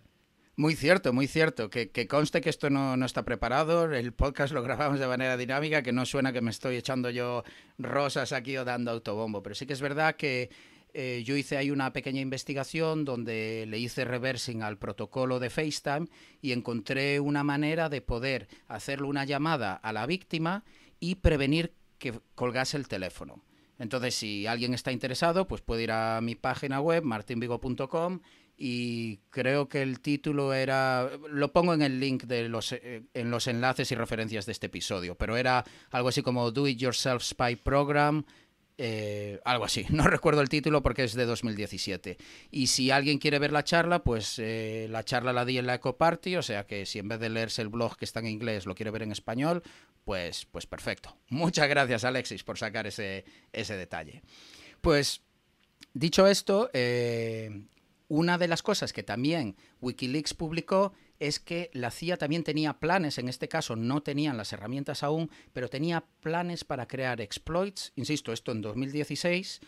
A: Muy cierto, muy cierto. Que, que conste que esto no, no, está preparado. El podcast *laughs* lo grabamos de manera dinámica, que no suena que me estoy echando yo rosas aquí o dando autobombo. Pero sí que es verdad que eh, yo hice ahí una pequeña investigación donde le hice reversing al protocolo de FaceTime y encontré una manera de poder hacerle una llamada a la víctima y prevenir que colgase el teléfono. Entonces, si alguien está interesado, pues puede ir a mi página web, martinvigo.com, y creo que el título era, lo pongo en el link de los, eh, en los enlaces y referencias de este episodio, pero era algo así como Do It Yourself Spy Program, eh, algo así, *laughs* no recuerdo el título porque es de 2017. Y si alguien quiere ver la charla, pues eh, la charla la di en la Ecoparty, o sea que si en vez de leerse el blog que está en inglés lo quiere ver en español, pues, pues perfecto. *laughs* Muchas gracias Alexis por sacar ese, detalle. Pues dicho esto, eh, una de las cosas que también Wikileaks publicó es que la CIA también tenía planes, en este caso no tenían las herramientas aún, pero tenía planes para crear exploits, insisto, esto en 2016,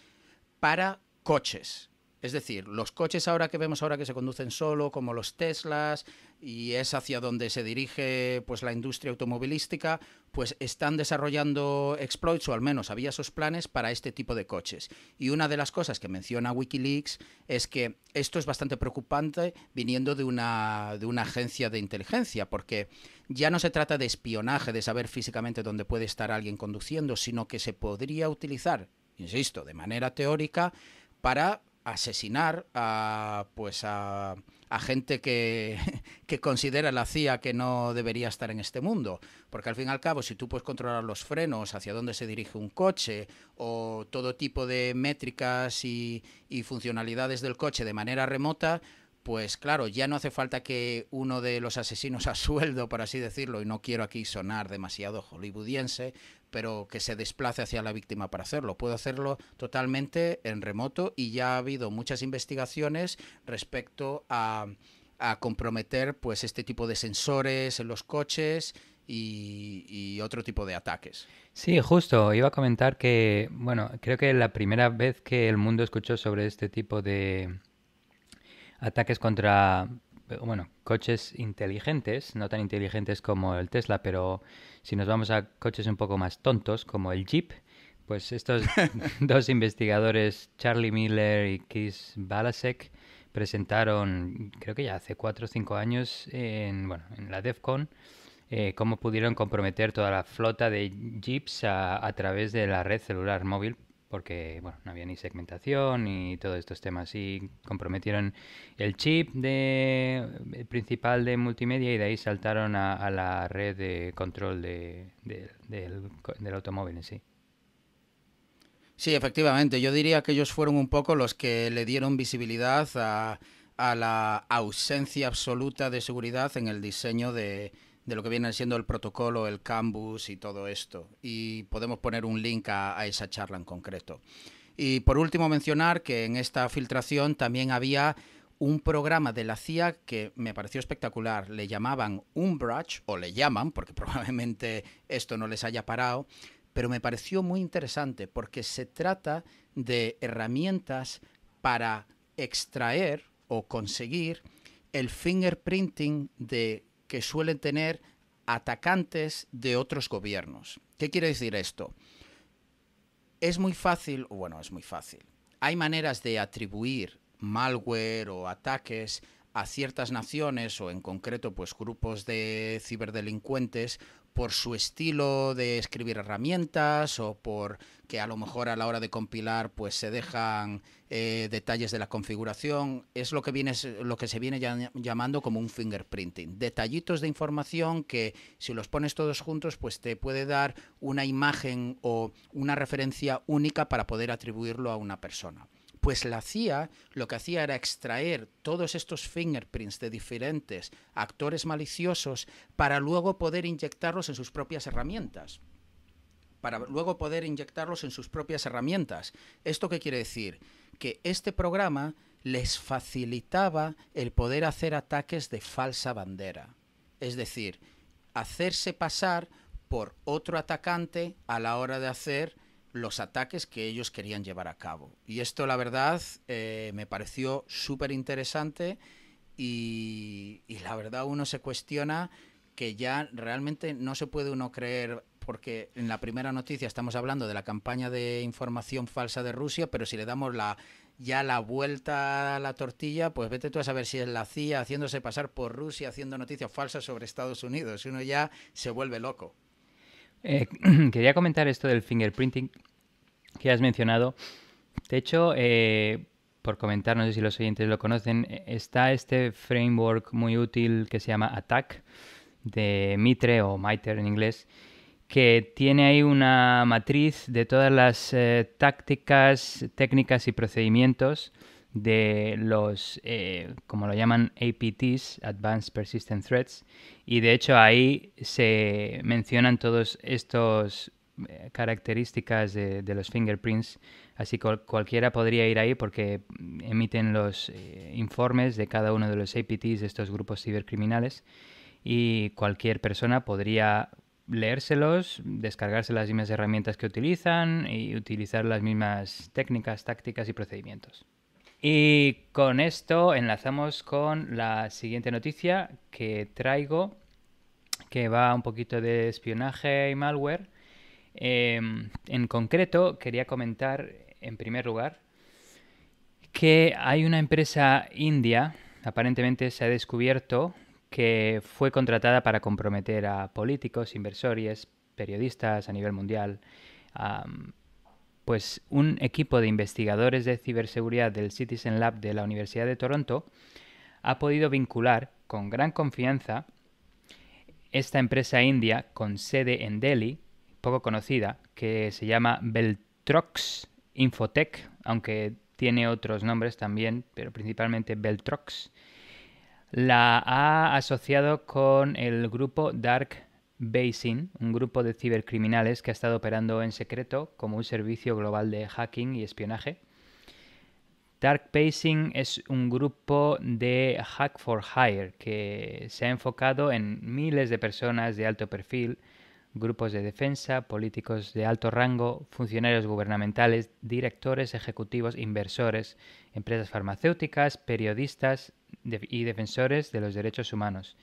A: para coches. Es decir, los coches ahora que vemos ahora que se conducen solo, como los Teslas, y es hacia donde se dirige pues la industria automovilística, pues están desarrollando exploits, o al menos había esos planes para este tipo de coches. Y una de las cosas que menciona Wikileaks es que esto es bastante preocupante viniendo de de una agencia de inteligencia, porque ya no se trata de espionaje, de saber físicamente dónde puede estar alguien conduciendo, sino que se podría utilizar, insisto, de manera teórica, para asesinar a pues a, gente *laughs* que, considera la CIA que no debería estar en este mundo. Porque al fin y al cabo, si tú puedes controlar los frenos, hacia dónde se dirige un coche, o todo tipo de métricas y, y funcionalidades del coche de manera remota, pues claro, ya no hace falta que uno de los asesinos a sueldo, por así decirlo, y no quiero aquí sonar demasiado hollywoodiense, pero que se desplace hacia la víctima para hacerlo. Puedo hacerlo totalmente en remoto y ya ha habido muchas investigaciones respecto a, comprometer pues este tipo de sensores en los coches y, y, otro tipo de ataques.
B: Sí, justo. Iba a comentar que, bueno, creo que la primera vez que el mundo escuchó sobre este tipo de ataques contra bueno, coches inteligentes, no tan inteligentes como el Tesla, pero si nos vamos a coches un poco más tontos, como el Jeep, pues estos *laughs* *laughs* dos investigadores, Charlie Miller y Chris Balasek, presentaron, creo que ya hace cuatro o cinco años, en, bueno, en la DEFCON, eh, cómo pudieron comprometer toda la flota de Jeeps a través de la red celular móvil porque bueno, no había ni segmentación ni todos estos temas y comprometieron el chip de, eh, principal de multimedia y de ahí saltaron a, la red de control del, automóvil en sí.
A: Sí, efectivamente. Yo diría que ellos fueron un poco los que le dieron visibilidad a la ausencia absoluta de seguridad en el diseño de, de lo que viene siendo el protocolo, el campus y todo esto. Y podemos poner un link a, esa charla en concreto. Y por último mencionar que en esta filtración también había un programa de la CIA que me pareció espectacular. Le llamaban Umbrage, o le llaman, porque *laughs* probablemente esto no les haya parado, pero me pareció muy interesante porque se trata de herramientas para extraer o conseguir el fingerprinting de que suelen tener atacantes de otros gobiernos. ¿Qué quiere decir esto? Es muy fácil, bueno, es muy fácil. Hay maneras de atribuir malware o ataques a ciertas naciones o en concreto pues grupos de ciberdelincuentes por su estilo de escribir herramientas o por que a lo mejor a la hora de compilar pues se dejan eh, detalles de la configuración es lo que viene lo que se viene llamando como un fingerprinting detallitos de información que si los pones todos juntos pues te puede dar una imagen o una referencia única para poder atribuirlo a una persona pues la CIA lo que hacía era extraer todos estos fingerprints de diferentes actores maliciosos para luego poder inyectarlos en sus propias herramientas. Para luego poder inyectarlos en sus propias herramientas. ¿Esto qué quiere decir? Que este programa les facilitaba el poder hacer ataques de falsa bandera. Es decir, hacerse pasar por otro atacante a la hora de hacer los ataques que ellos querían llevar a cabo. Y esto, la verdad, eh, me pareció súper interesante y, la verdad uno se cuestiona que ya realmente no se puede uno creer, porque en la primera noticia estamos hablando de la campaña de información falsa de Rusia, pero si le damos la ya la vuelta a la tortilla, pues vete tú a saber si es la CIA haciéndose pasar por Rusia, haciendo noticias falsas sobre Estados Unidos. Uno ya se vuelve loco.
B: Eh, *clears throat* quería comentar esto del fingerprinting que has mencionado. De hecho, eh, por comentar, no sé si los oyentes lo conocen, eh, está este framework muy útil que se llama ATTACK de Mitre o Mitre en inglés, que tiene ahí una matriz de todas las eh, tácticas, técnicas y procedimientos de los, eh, como lo llaman, APTs, Advanced Persistent Threats, y de hecho ahí se mencionan todos estos eh, características de, los fingerprints, así cualquiera podría ir ahí porque emiten los eh, informes de cada uno de los APTs de estos grupos cibercriminales y cualquier persona podría leérselos, descargarse las mismas herramientas que utilizan y utilizar las mismas técnicas, tácticas y procedimientos. Y con esto enlazamos con la siguiente noticia que traigo, que va un poquito de espionaje y malware. Em, en concreto, quería comentar, en primer lugar, que hay una empresa india, aparentemente se ha descubierto, que fue contratada para comprometer a políticos, inversores, periodistas a nivel mundial, pues un equipo de investigadores de ciberseguridad del Citizen Lab de la Universidad de Toronto ha podido vincular con gran confianza esta empresa india con sede en Delhi, poco conocida, que se llama Beltrox Infotech, aunque tiene otros nombres también, pero principalmente Beltrox, la ha asociado con el grupo Dark Basin, un grupo de cibercriminales que ha estado operando en secreto como un servicio global de hacking y espionaje. Dark Pacing es un grupo de hack for hire que se ha enfocado en miles de personas de alto perfil, grupos de defensa, políticos de alto rango, funcionarios gubernamentales, directores ejecutivos, inversores, empresas farmacéuticas, periodistas y defensores de los derechos humanos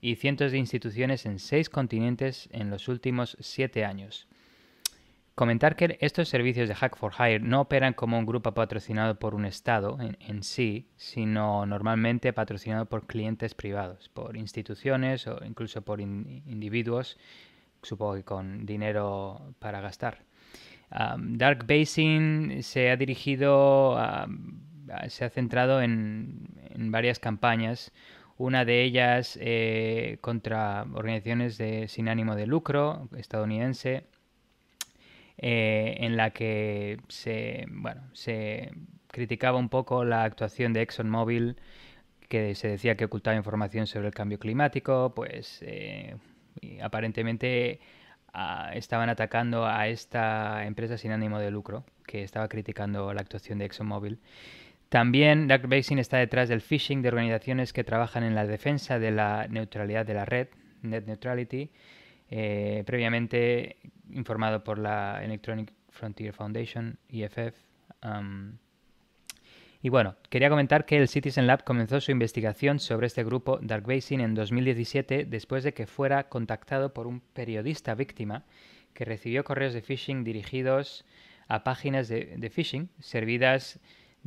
B: y cientos de instituciones en seis continentes en los últimos siete años. Comentar que estos servicios de Hack for Hire no operan como un grupo patrocinado por un Estado en, sí, sino normalmente patrocinado por clientes privados, por instituciones o incluso por individuos, supongo que con dinero para gastar. Dark Basin se ha dirigido, se ha centrado en varias campañas una de ellas eh, contra organizaciones de, sin ánimo de lucro estadounidense, eh, en la que se, bueno, se criticaba un poco la actuación de ExxonMobil, que se decía que ocultaba información sobre el cambio climático, pues eh, aparentemente ah, estaban atacando a esta empresa sin ánimo de lucro que estaba criticando la actuación de ExxonMobil. También Dark Basin está detrás del phishing de organizaciones que trabajan en la defensa de la neutralidad de la red, Net Neutrality, eh, previamente informado por la Electronic Frontier Foundation, EFF. Um, y bueno, quería comentar que el Citizen Lab comenzó su investigación sobre este grupo Dark Basin en 2017 después de que fuera contactado por un periodista víctima que recibió correos de phishing dirigidos a páginas de phishing servidas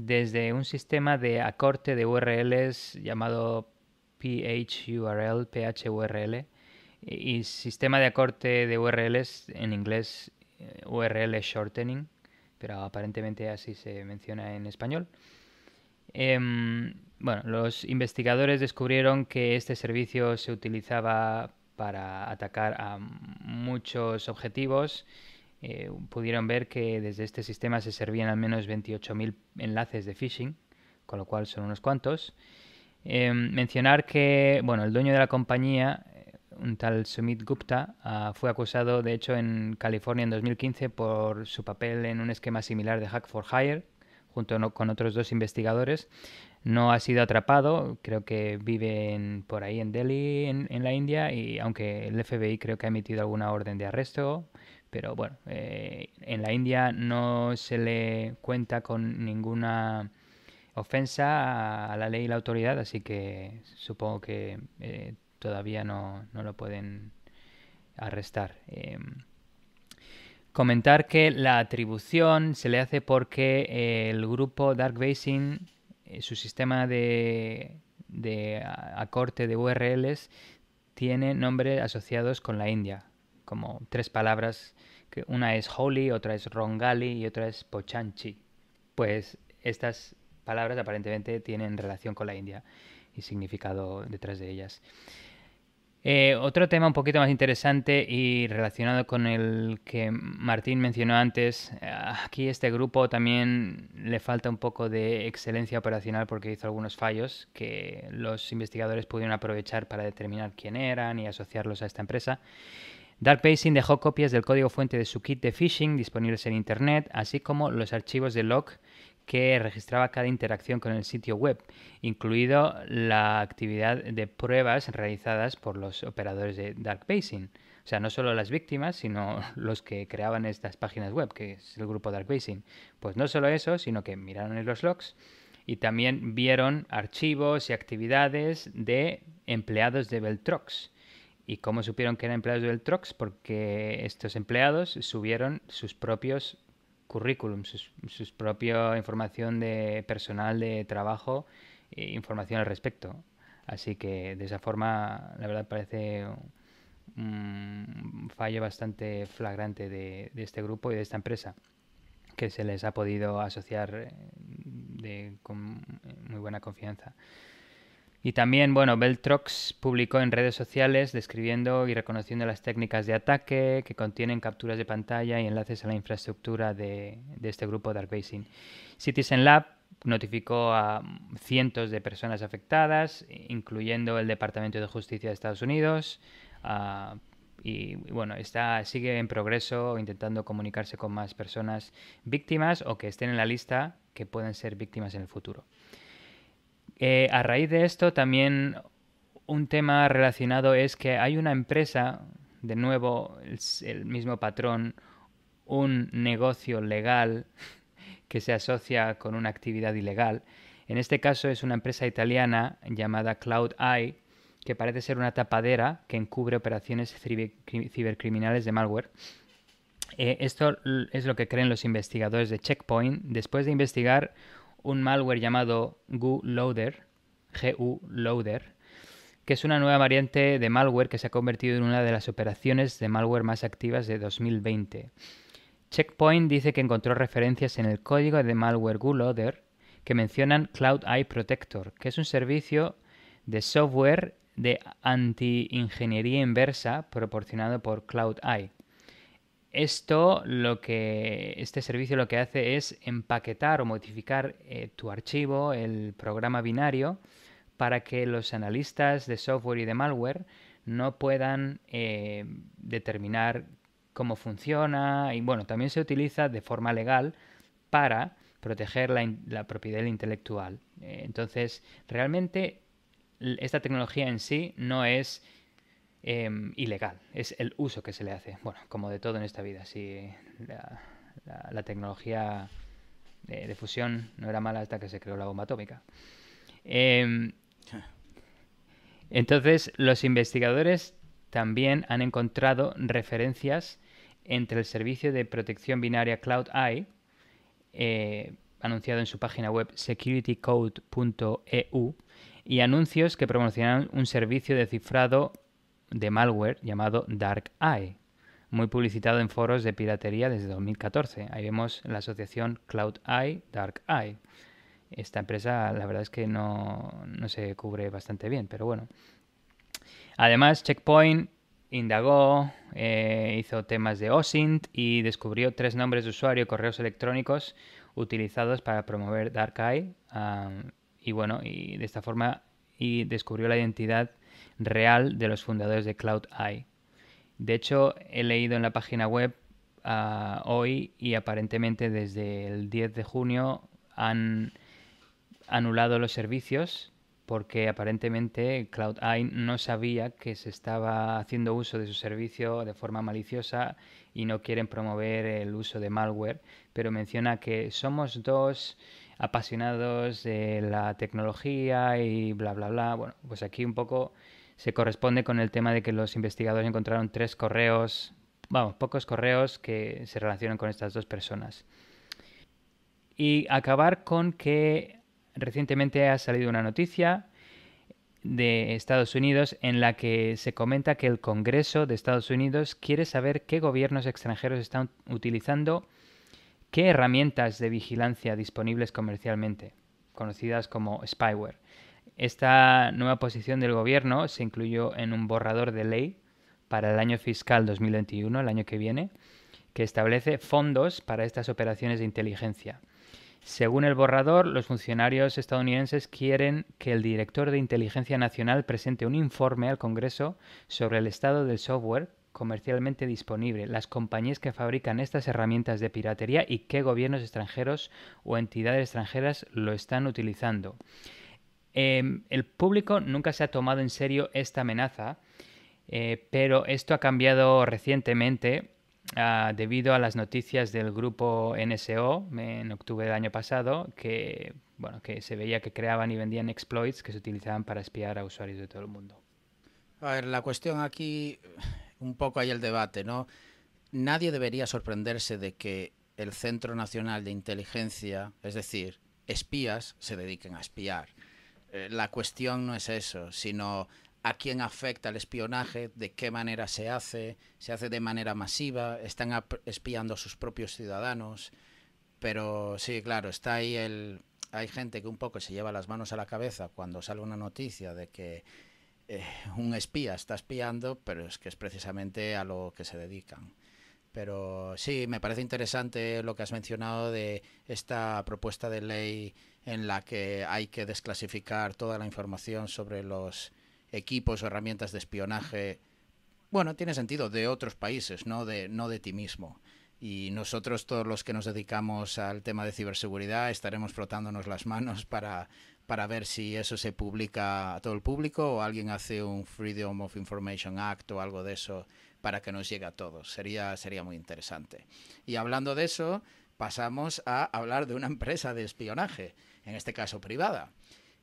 B: desde un sistema de acorte de URLs llamado PHURL, PHURL, y sistema de acorte de URLs en inglés eh, URL shortening, pero aparentemente así se menciona en español. Em, bueno, los investigadores descubrieron que este servicio se utilizaba para atacar a muchos objetivos eh, pudieron ver que desde este sistema se servían al menos 28.000 enlaces de phishing, con lo cual son unos cuantos. Em, mencionar que bueno, el dueño de la compañía, eh, un tal Sumit Gupta, ah, fue acusado de hecho en California en 2015 por su papel en un esquema similar de Hack for Hire, junto con otros dos investigadores. No ha sido atrapado, creo que vive por ahí en Delhi, en, en, la India, y aunque el FBI creo que ha emitido alguna orden de arresto pero bueno, eh, en la India no se le cuenta con ninguna ofensa a, la ley y la autoridad, así que supongo que eh, todavía no, lo pueden arrestar. Em, comentar que la atribución se le hace porque eh, el grupo Dark Basin, su sistema de, de acorte de URLs, tiene nombres asociados con la India, como tres palabras una es holy, otra es Rongali y otra es Pochanchi. Pues estas palabras aparentemente tienen relación con la India y significado detrás de ellas. Eh, otro tema un poquito más interesante y relacionado con el que Martín mencionó antes, eh, aquí este grupo también le falta un poco de excelencia operacional porque hizo algunos fallos que los investigadores pudieron aprovechar para determinar quién eran y asociarlos a esta empresa. Dark Basin dejó copias del código fuente de su kit de phishing disponibles en Internet, así como los archivos de log que registraba cada interacción con el sitio web, incluido la actividad de pruebas realizadas por los operadores de Dark Basin. O sea, no solo las víctimas, sino *laughs* los que creaban estas páginas web, que es el grupo Dark Basin. Pues no solo eso, sino que miraron en los logs y también vieron archivos y actividades de empleados de Beltrox ¿Y cómo supieron que eran empleados del Trox? Porque estos empleados subieron sus propios currículums, sus, propia información de personal de trabajo e información al respecto. Así que de esa forma, la verdad, parece un fallo bastante flagrante de, este grupo y de esta empresa que se les ha podido asociar eh, con muy buena confianza. Y también, bueno, Beltrox publicó en redes sociales describiendo y reconociendo las técnicas de ataque que contienen capturas de pantalla y enlaces a la infraestructura de, este grupo Dark Basin. Citizen Lab notificó a cientos de personas afectadas, incluyendo el Departamento de Justicia de Estados Unidos. Ah, y, y, bueno, está, sigue en progreso intentando comunicarse con más personas víctimas o que estén en la lista que pueden ser víctimas en el futuro. Eh, a raíz de esto también un tema relacionado es que hay una empresa, de nuevo el, mismo patrón, un negocio legal *laughs* que se asocia con una actividad ilegal. En este caso es una empresa italiana llamada CloudEye, que parece ser una tapadera que encubre operaciones cibercriminales de malware. Eh, esto es lo que creen los investigadores de Checkpoint después de investigar un malware llamado GULoader, GU Loader, que es una nueva variante de malware que se ha convertido en una de las operaciones de malware más activas de 2020. Checkpoint dice que encontró referencias en el código de malware Loader que mencionan Cloud Eye Protector, que es un servicio de software de anti-ingeniería inversa proporcionado por Cloud Eye. Esto lo que este servicio lo que hace es empaquetar o modificar eh, tu archivo, el programa binario, para que los analistas de software y de malware no puedan eh, determinar cómo funciona y bueno, también se utiliza de forma legal para proteger la, propiedad intelectual. Eh, entonces, realmente esta tecnología en sí no es Em, ilegal, es el uso que se le hace. Bueno, como de todo en esta vida, si la, tecnología de, fusión no era mala hasta que se creó la bomba atómica. Em, entonces, los investigadores también han encontrado referencias entre el servicio de protección binaria CloudEye eh, anunciado en su página web securitycode.eu, y anuncios que promocionan un servicio de cifrado de malware llamado Dark Eye, muy publicitado en foros de piratería desde 2014. Ahí vemos la asociación Cloud Eye, Dark Eye. Esta empresa, la verdad es que no, se cubre bastante bien, pero bueno. Además, Checkpoint indagó, eh, hizo temas de OSINT y descubrió tres nombres de usuario y correos electrónicos utilizados para promover Dark Eye. y bueno, y de esta forma y descubrió la identidad real de los fundadores de CloudEye. De hecho, he leído en la página web ah, hoy y aparentemente desde el 10 de junio han anulado los servicios porque aparentemente CloudEye no sabía que se estaba haciendo uso de su servicio de forma maliciosa y no quieren promover el uso de malware, pero menciona que somos dos apasionados de la tecnología y bla, bla, bla. Bueno, pues aquí un poco se corresponde con el tema de que los investigadores encontraron tres correos, vamos, pocos correos que se relacionan con estas dos personas. Y acabar con que recientemente ha salido una noticia de Estados Unidos en la que se comenta que el Congreso de Estados Unidos quiere saber qué gobiernos extranjeros están utilizando qué herramientas de vigilancia disponibles comercialmente, conocidas como spyware. Esta nueva posición del gobierno se incluyó en un borrador de ley para el año fiscal 2021, el año que viene, que establece fondos para estas operaciones de inteligencia. Según el borrador, los funcionarios estadounidenses quieren que el director de Inteligencia Nacional presente un informe al Congreso sobre el estado del software comercialmente disponible, las compañías que fabrican estas herramientas de piratería y qué gobiernos extranjeros o entidades extranjeras lo están utilizando. Em, el público nunca se ha tomado en serio esta amenaza, eh, pero esto ha cambiado recientemente ah, debido a las noticias del grupo NSO en octubre del año pasado, que, bueno, que se veía que creaban y vendían exploits que se utilizaban para espiar a usuarios de todo el mundo.
A: A ver, la cuestión aquí, un poco hay el debate, ¿no? Nadie debería sorprenderse de que el Centro Nacional de Inteligencia, es decir, espías, se dediquen a espiar. Eh, la cuestión no es eso, sino a quién afecta el espionaje, de qué manera se hace, se hace de manera masiva, están espiando a sus propios ciudadanos, pero sí, claro, está ahí el... Hay gente que un poco se lleva las manos a la cabeza cuando sale una noticia de que eh, un espía está espiando, pero es que es precisamente a lo que se dedican. Pero sí, me parece interesante lo que has mencionado de esta propuesta de ley en la que hay que desclasificar toda la información sobre los equipos o herramientas de espionaje. Bueno, tiene sentido, de otros países, no de, no de ti mismo. Y nosotros, todos los que nos dedicamos al tema de ciberseguridad, estaremos frotándonos las manos para, para ver si eso se publica a todo el público o alguien hace un Freedom of Information Act o algo de eso para que nos llegue a todos. Sería, sería muy interesante. Y hablando de eso, pasamos a hablar de una empresa de espionaje, en este caso privada.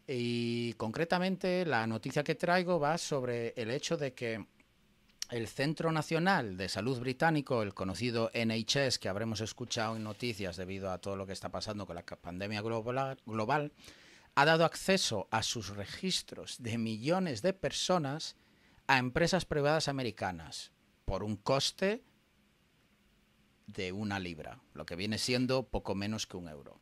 A: Y concretamente la noticia que traigo va sobre el hecho de que el Centro Nacional de Salud Británico, el conocido NHS, que habremos escuchado en noticias debido a todo lo que está pasando con la pandemia global, ha dado acceso a sus registros de millones de personas a empresas privadas americanas por un coste de una libra, lo que viene siendo poco menos que un euro.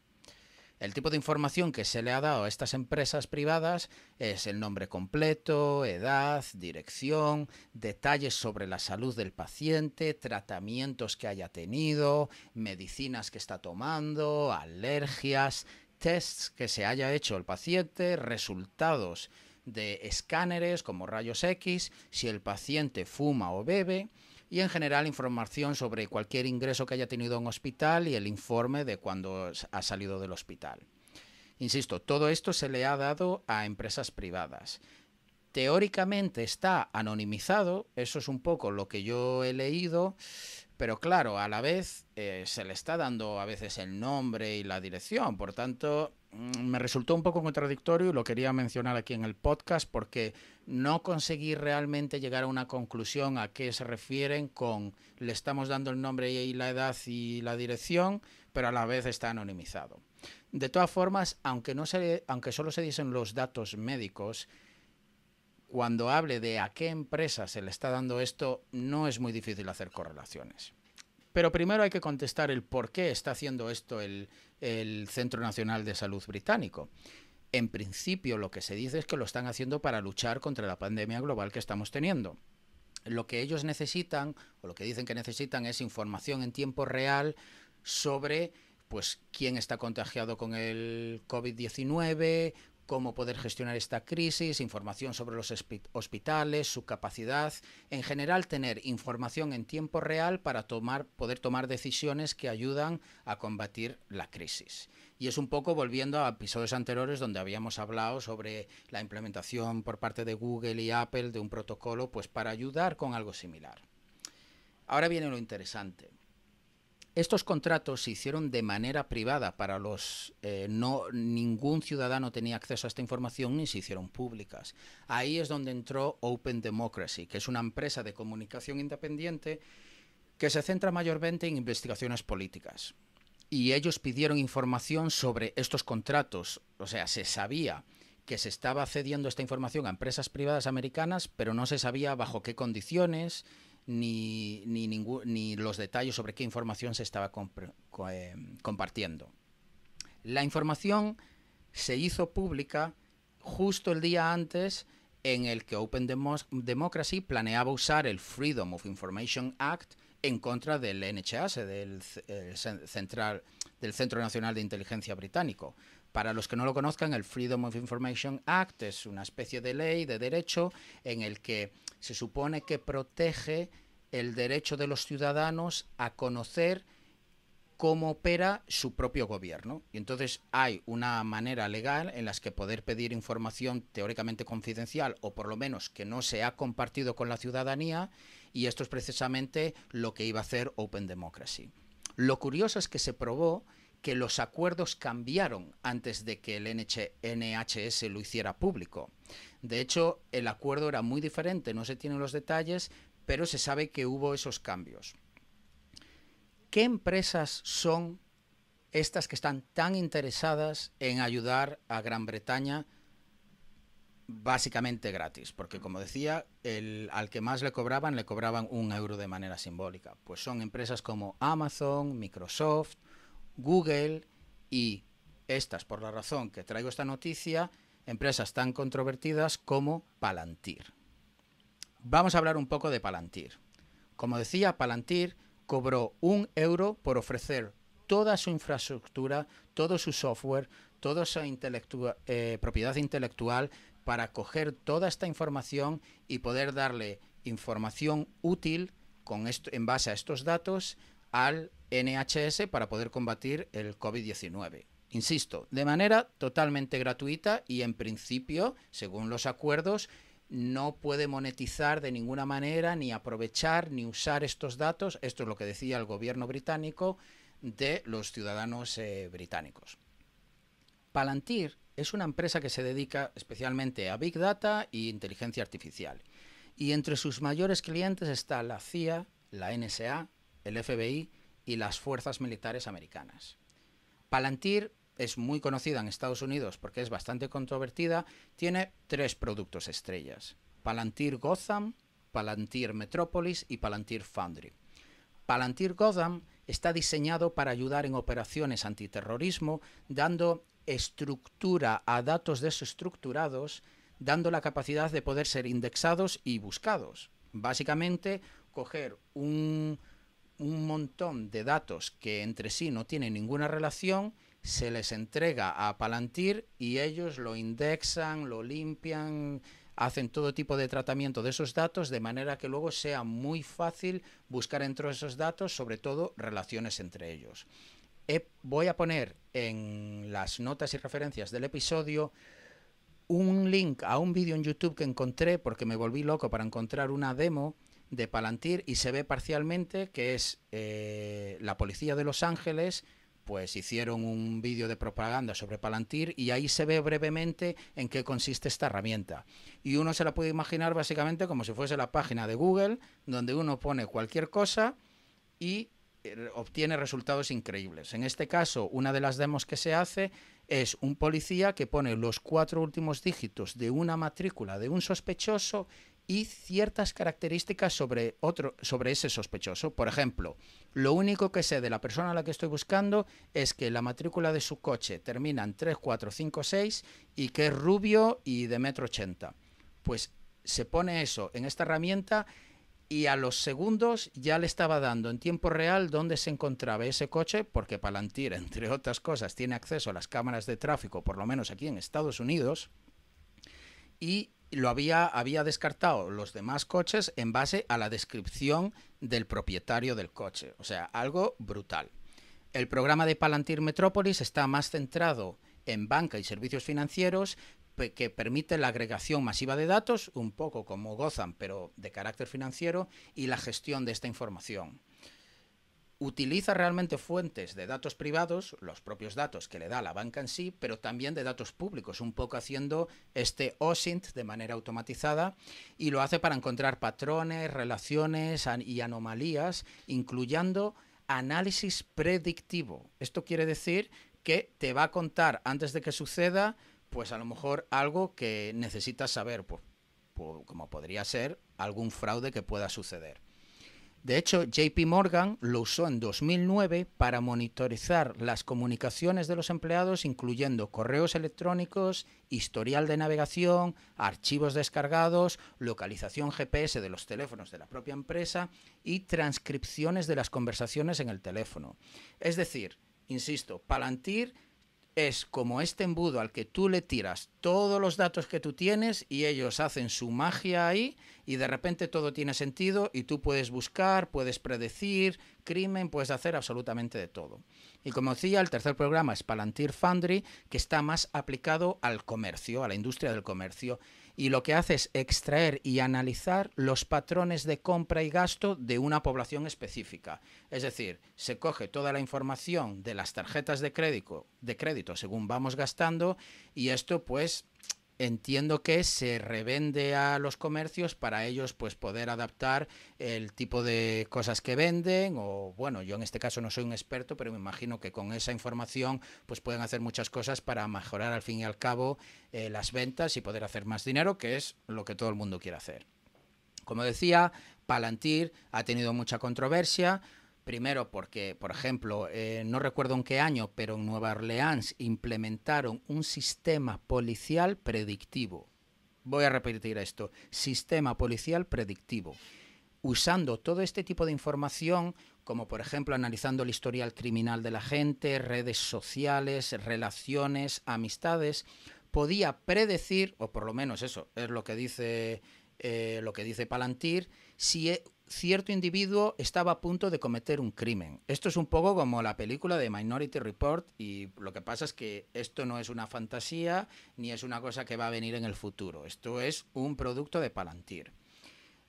A: El tipo de información que se le ha dado a estas empresas privadas es el nombre completo, edad, dirección, detalles sobre la salud del paciente, tratamientos que haya tenido, medicinas que está tomando, alergias, tests que se haya hecho el paciente, resultados de escáneres como rayos X, si el paciente fuma o bebe y en general información sobre cualquier ingreso que haya tenido en hospital y el informe de cuando ha salido del hospital. Insisto, todo esto se le ha dado a empresas privadas. Teóricamente está anonimizado, eso es un poco lo que yo he leído, pero claro, a la vez eh, se le está dando a veces el nombre y la dirección, por tanto, Mm, me resultó un poco contradictorio y lo quería mencionar aquí en el podcast porque no conseguí realmente llegar a una conclusión a qué se refieren con le estamos dando el nombre y la edad y la dirección, pero a la vez está anonimizado. De todas formas, aunque, no aunque solo se dicen los datos médicos, cuando hable de a qué empresa se le está dando esto, no es muy difícil hacer correlaciones. Pero primero hay que contestar el por qué está haciendo esto el, Centro Nacional de Salud Británico. En principio lo que se dice es que lo están haciendo para luchar contra la pandemia global que estamos teniendo lo que ellos necesitan, o lo que dicen que necesitan, es información en tiempo real sobre pues quién está contagiado con el COVID-19, cómo poder gestionar esta crisis, información sobre los hospitales, su capacidad, en general tener información en tiempo real para tomar, poder tomar decisiones que ayudan a combatir la crisis. Y es un poco volviendo a episodios anteriores donde habíamos hablado sobre la implementación por parte de Google y Apple de un protocolo pues para ayudar con algo similar. Ahora viene lo interesante. Estos contratos se hicieron de manera privada para los eh, no ningún ciudadano tenía acceso a esta información ni se hicieron públicas. Ahí es donde entró Open Democracy, que es una empresa de comunicación independiente que se centra mayormente en investigaciones políticas. Y ellos pidieron información sobre estos contratos, o sea, se sabía que se estaba cediendo esta información a empresas privadas americanas, pero no se sabía bajo qué condiciones ni, ni, ni los detalles sobre qué información se estaba eh, compartiendo. La información se hizo pública justo el día antes en el que Open Democracy planeaba usar el Freedom of Information Act en contra del NHS, del, Central, del Centro Nacional de Inteligencia Británico. Para los que no lo conozcan, el Freedom of Information Act es una especie de ley de derecho en el que se supone que protege el derecho de los ciudadanos a conocer cómo opera su propio gobierno. Y entonces hay una manera legal en la que poder pedir información teóricamente confidencial o por lo menos que no se ha compartido con la ciudadanía y esto es precisamente lo que iba a hacer Open Democracy. Lo curioso es que se probó que los acuerdos cambiaron antes de que el NHS lo hiciera público. De hecho, el acuerdo era muy diferente, no se tienen los detalles, pero se sabe que hubo esos cambios. ¿Qué empresas son estas que están tan interesadas en ayudar a Gran Bretaña básicamente gratis, porque como decía, el, al que más le cobraban, le cobraban un euro de manera simbólica. Pues son empresas como Amazon, Microsoft, Google y estas, por la razón que traigo esta noticia, empresas tan controvertidas como Palantir. Vamos a hablar un poco de Palantir. Como decía, Palantir cobró un euro por ofrecer toda su infraestructura, todo su software, toda su eh, propiedad intelectual para coger toda esta información y poder darle información útil con esto, en base a estos datos al NHS para poder combatir el COVID-19. Insisto, de manera totalmente gratuita y en principio, según los acuerdos, no puede monetizar de ninguna manera, ni aprovechar, ni usar estos datos, esto es lo que decía el gobierno británico, de los ciudadanos eh, británicos. Palantir es una empresa que se dedica especialmente a Big Data e inteligencia artificial. Y entre sus mayores clientes está la CIA, la NSA, el FBI y las fuerzas militares americanas. Palantir es muy conocida en Estados Unidos porque es bastante controvertida, tiene tres productos estrellas. Palantir Gotham, Palantir Metropolis y Palantir Foundry. Palantir Gotham está diseñado para ayudar en operaciones antiterrorismo, dando estructura a datos desestructurados, dando la capacidad de poder ser indexados y buscados. Básicamente, coger un, un montón de datos que entre sí no tienen ninguna relación, se les entrega a Palantir y ellos lo indexan, lo limpian, hacen todo tipo de tratamiento de esos datos de manera que luego sea muy fácil buscar entre esos datos, sobre todo relaciones entre ellos. voy a poner en las notas y referencias del episodio un link a un vídeo en YouTube que encontré porque me volví loco para encontrar una demo de Palantir y se ve parcialmente que es eh, la policía de Los Ángeles pues hicieron un vídeo de propaganda sobre Palantir y ahí se ve brevemente en qué consiste esta herramienta. Y uno se la puede imaginar básicamente como si fuese la página de Google, donde uno pone cualquier cosa y eh, obtiene resultados increíbles. En este caso, una de las demos que se hace es un policía que pone los cuatro últimos dígitos de una matrícula de un sospechoso y ciertas características sobre, otro, sobre ese sospechoso. Por ejemplo, lo único que sé de la persona a la que estoy buscando es que la matrícula de su coche termina en seis y que es rubio y de metro ochenta. Pues se pone eso en esta herramienta y a los segundos ya le estaba dando en tiempo real dónde se encontraba ese coche, porque Palantir, *laughs* entre otras cosas, tiene acceso a las cámaras de tráfico, por lo menos aquí en Estados Unidos, y lo había, había descartado los demás coches en base a la descripción del propietario del coche. O sea, algo brutal. El programa de Palantir Metrópolis está más centrado en banca y servicios financieros que permite la agregación masiva de datos, un poco como Gozan, pero de carácter financiero, y la gestión de esta información utiliza realmente fuentes de datos privados, los propios datos que le da la banca en sí, pero también de datos públicos, un poco haciendo este OSINT de manera automatizada y lo hace para encontrar patrones, relaciones y anomalías, incluyendo análisis predictivo. Esto quiere decir que te va a contar antes de que suceda, pues a lo mejor algo que necesitas saber, pues, como podría ser algún fraude que pueda suceder. De hecho, JP Morgan lo usó en 2009 para monitorizar las comunicaciones de los empleados, incluyendo correos electrónicos, historial de navegación, archivos descargados, localización GPS de los teléfonos de la propia empresa y transcripciones de las conversaciones en el teléfono. Es decir, insisto, Palantir es como este embudo al que tú le tiras todos los datos que tú tienes y ellos hacen su magia ahí y de repente todo tiene sentido y tú puedes buscar, puedes predecir, crimen, puedes hacer absolutamente de todo. Y como decía, el tercer programa es Palantir Foundry, que está más aplicado al comercio, a la industria del comercio y lo que hace es extraer y analizar los patrones de compra y gasto de una población específica. Es decir, se coge toda la información de las tarjetas de crédito, de crédito según vamos gastando y esto pues entiendo que se revende a los comercios para ellos pues poder adaptar el tipo de cosas que venden o bueno yo en este caso no soy un experto pero me imagino que con esa información pues pueden hacer muchas cosas para mejorar al fin y al cabo eh, las ventas y poder hacer más dinero que es lo que todo el mundo quiere hacer como decía Palantir ha tenido mucha controversia Primero porque, por ejemplo, eh, no recuerdo en qué año, pero en Nueva Orleans implementaron un sistema policial predictivo. Voy a repetir esto, sistema policial predictivo. Usando todo este tipo de información, como por ejemplo analizando el historial criminal de la gente, redes sociales, relaciones, amistades, podía predecir, o por lo menos eso es lo que dice eh, lo que dice Palantir, si e cierto individuo estaba a punto de cometer un crimen. Esto es un poco como la película de Minority Report y lo que pasa es que esto no es una fantasía ni es una cosa que va a venir en el futuro. Esto es un producto de Palantir.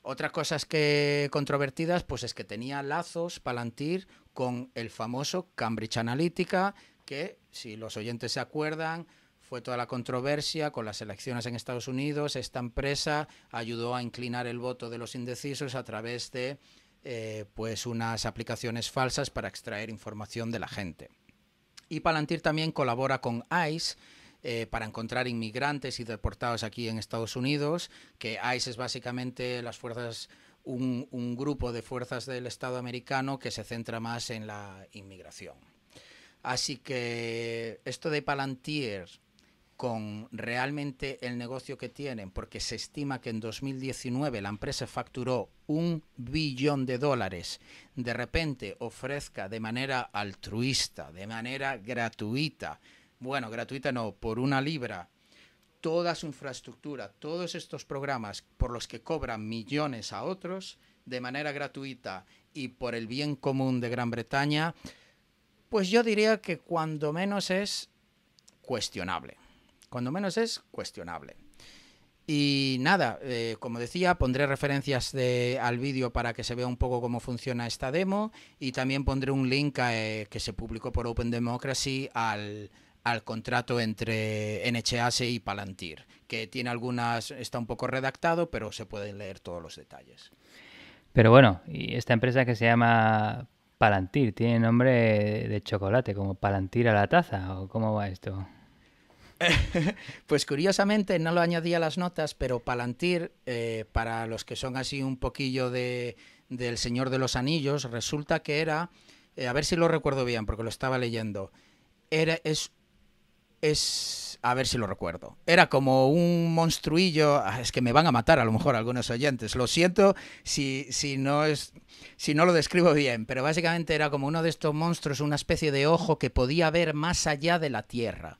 A: Otras cosas que controvertidas, pues es que tenía lazos Palantir con el famoso Cambridge Analytica, que si los oyentes se acuerdan, fue toda la controversia con las elecciones en Estados Unidos. Esta empresa ayudó a inclinar el voto de los indecisos a través de eh, pues unas aplicaciones falsas para extraer información de la gente. Y Palantir también colabora con ICE. Eh, para encontrar inmigrantes y deportados aquí en Estados Unidos, que ICE es básicamente las fuerzas un, grupo de fuerzas del Estado americano que se centra más en la inmigración. Así que esto de Palantir con realmente el negocio que tienen, porque se estima que en 2019 la empresa facturó un billón de dólares, de repente ofrezca de manera altruista, de manera gratuita, bueno, gratuita no, por una libra, toda su infraestructura, todos estos programas por los que cobran millones a otros de manera gratuita y por el bien común de Gran Bretaña, pues yo diría que cuando menos es cuestionable cuando menos es cuestionable. Y nada, eh, como decía, pondré referencias al vídeo para que se vea un poco cómo funciona esta demo y también pondré un link eh, que se publicó por Open Democracy al, contrato entre NHS e y Palantir, que tiene algunas, está un poco redactado, pero se pueden leer todos los detalles.
B: Pero bueno, y esta empresa que se llama Palantir, tiene nombre de chocolate, como Palantir a la taza, o cómo va esto?
A: *laughs* pues curiosamente no lo añadía a las notas, pero Palantir, eh, para los que son así un poquillo de, del Señor de los Anillos, resulta que era, eh, a ver si lo recuerdo bien, porque lo estaba leyendo, era, es, es, a ver si lo recuerdo, era como un monstruillo, ah, es que me van a matar a lo mejor algunos oyentes, lo siento si, si, no, es, si no lo describo bien, pero básicamente era como uno de estos monstruos, una especie de ojo que podía ver más allá de la Tierra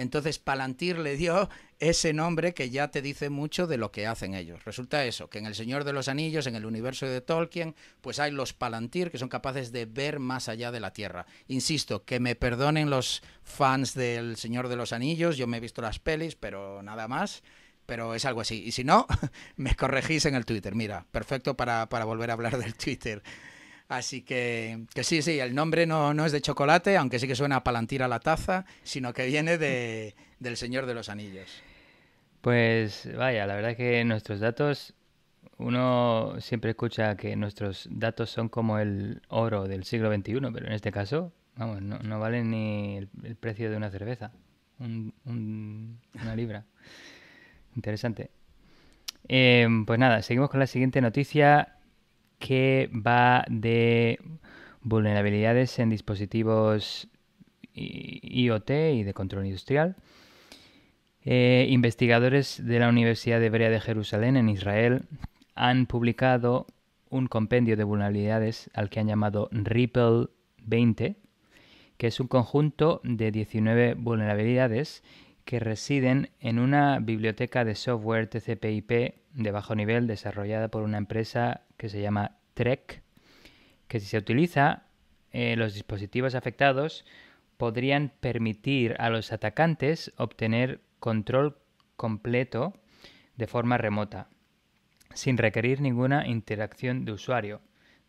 A: entonces Palantir le dio ese nombre que ya te dice mucho de lo que hacen ellos. Resulta eso, que en El Señor de los Anillos, en el universo de Tolkien, pues hay los Palantir que son capaces de ver más allá de la Tierra. Insisto, que me perdonen los fans del Señor de los Anillos, yo me he visto las pelis, pero nada más pero es algo así. Y si no, *laughs* me corregís en el Twitter. Mira, perfecto para, para volver a hablar del Twitter. Así que, sí, sí, el nombre no, no, es de chocolate, aunque sí que suena a palantir a la taza, sino que viene de, *laughs* del Señor de los Anillos. Pues vaya, la verdad que nuestros datos,
B: uno siempre escucha que nuestros datos son como el oro del siglo XXI, pero en este caso, vamos, no, no valen ni el, precio de una cerveza, una libra. *laughs* Interesante. Eh, pues nada, seguimos con la siguiente noticia que va de vulnerabilidades en dispositivos IoT y de control industrial. Eh, investigadores de la Universidad Hebrea de Jerusalén en Israel han publicado un compendio de vulnerabilidades al que han llamado Ripple 20, que es un conjunto de 19 vulnerabilidades que residen en una biblioteca de software TCP/IP de bajo nivel desarrollada por una empresa que se llama TREC, que si se utiliza, eh, los dispositivos afectados podrían permitir a los atacantes obtener control completo de forma remota, sin requerir ninguna interacción de usuario.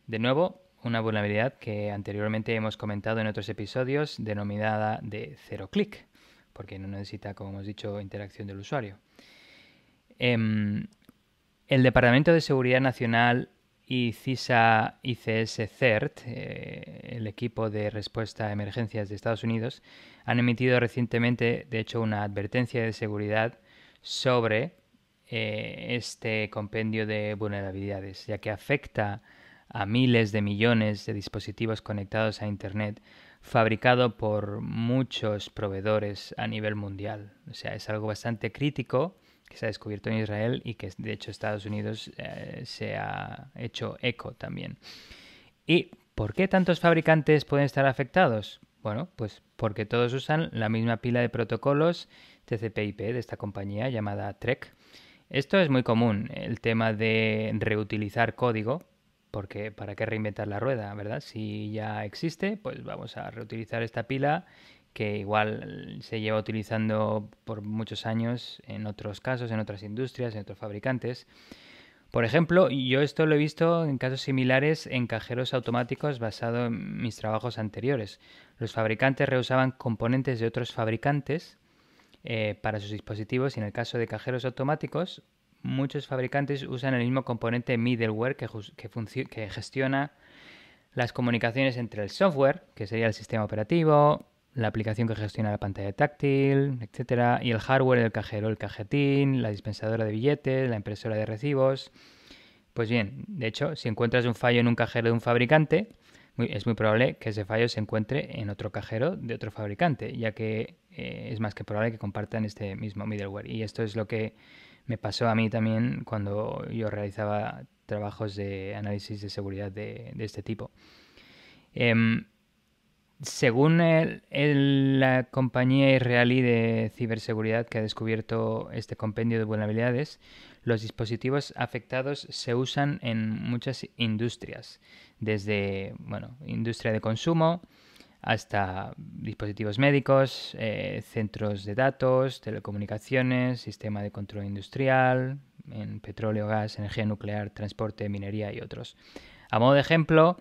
B: De nuevo, una vulnerabilidad que anteriormente hemos comentado en otros episodios, denominada de cero clic, porque no necesita, como hemos dicho, interacción del usuario. Em, el Departamento de Seguridad Nacional y CISA ICS CERT, eh, el equipo de respuesta a emergencias de Estados Unidos, han emitido recientemente, de hecho, una advertencia de seguridad sobre eh, este compendio de vulnerabilidades, ya que afecta a miles de millones de dispositivos conectados a Internet, fabricado por muchos proveedores a nivel mundial. O sea, es algo bastante crítico que se ha descubierto en Israel y que de hecho Estados Unidos eh, se ha hecho eco también. ¿Y por qué tantos fabricantes pueden estar afectados? Bueno, pues porque todos usan la misma pila de protocolos TCP/IP de esta compañía llamada TREK. Esto es muy común, el tema de reutilizar código, porque ¿para qué reinventar la rueda, verdad? Si ya existe, pues vamos a reutilizar esta pila que igual se lleva utilizando por muchos años en otros casos, en otras industrias, en otros fabricantes. Por ejemplo, yo esto lo he visto en casos similares en cajeros automáticos basado en mis trabajos anteriores. Los fabricantes reusaban componentes de otros fabricantes eh, para sus dispositivos y en el caso de cajeros automáticos, muchos fabricantes usan el mismo componente middleware que gestiona las comunicaciones entre el software, que sería el sistema operativo, la aplicación que gestiona la pantalla táctil, etcétera, y el hardware del cajero, el cajetín, la dispensadora de billetes, la impresora de recibos. Pues bien, de hecho, si encuentras un fallo en un cajero de un fabricante, es muy probable que ese fallo se encuentre en otro cajero de otro fabricante, ya que eh, es más que probable que compartan este mismo middleware. Y esto es lo que me pasó a mí también cuando yo realizaba trabajos de análisis de seguridad de, este tipo. Em, según la compañía israelí de ciberseguridad que ha descubierto este compendio de vulnerabilidades, los dispositivos afectados se usan en muchas industrias, desde bueno, industria de consumo hasta dispositivos médicos, eh, centros de datos, telecomunicaciones, sistema de control industrial, en petróleo, gas, energía nuclear, transporte, minería y otros. A modo de ejemplo,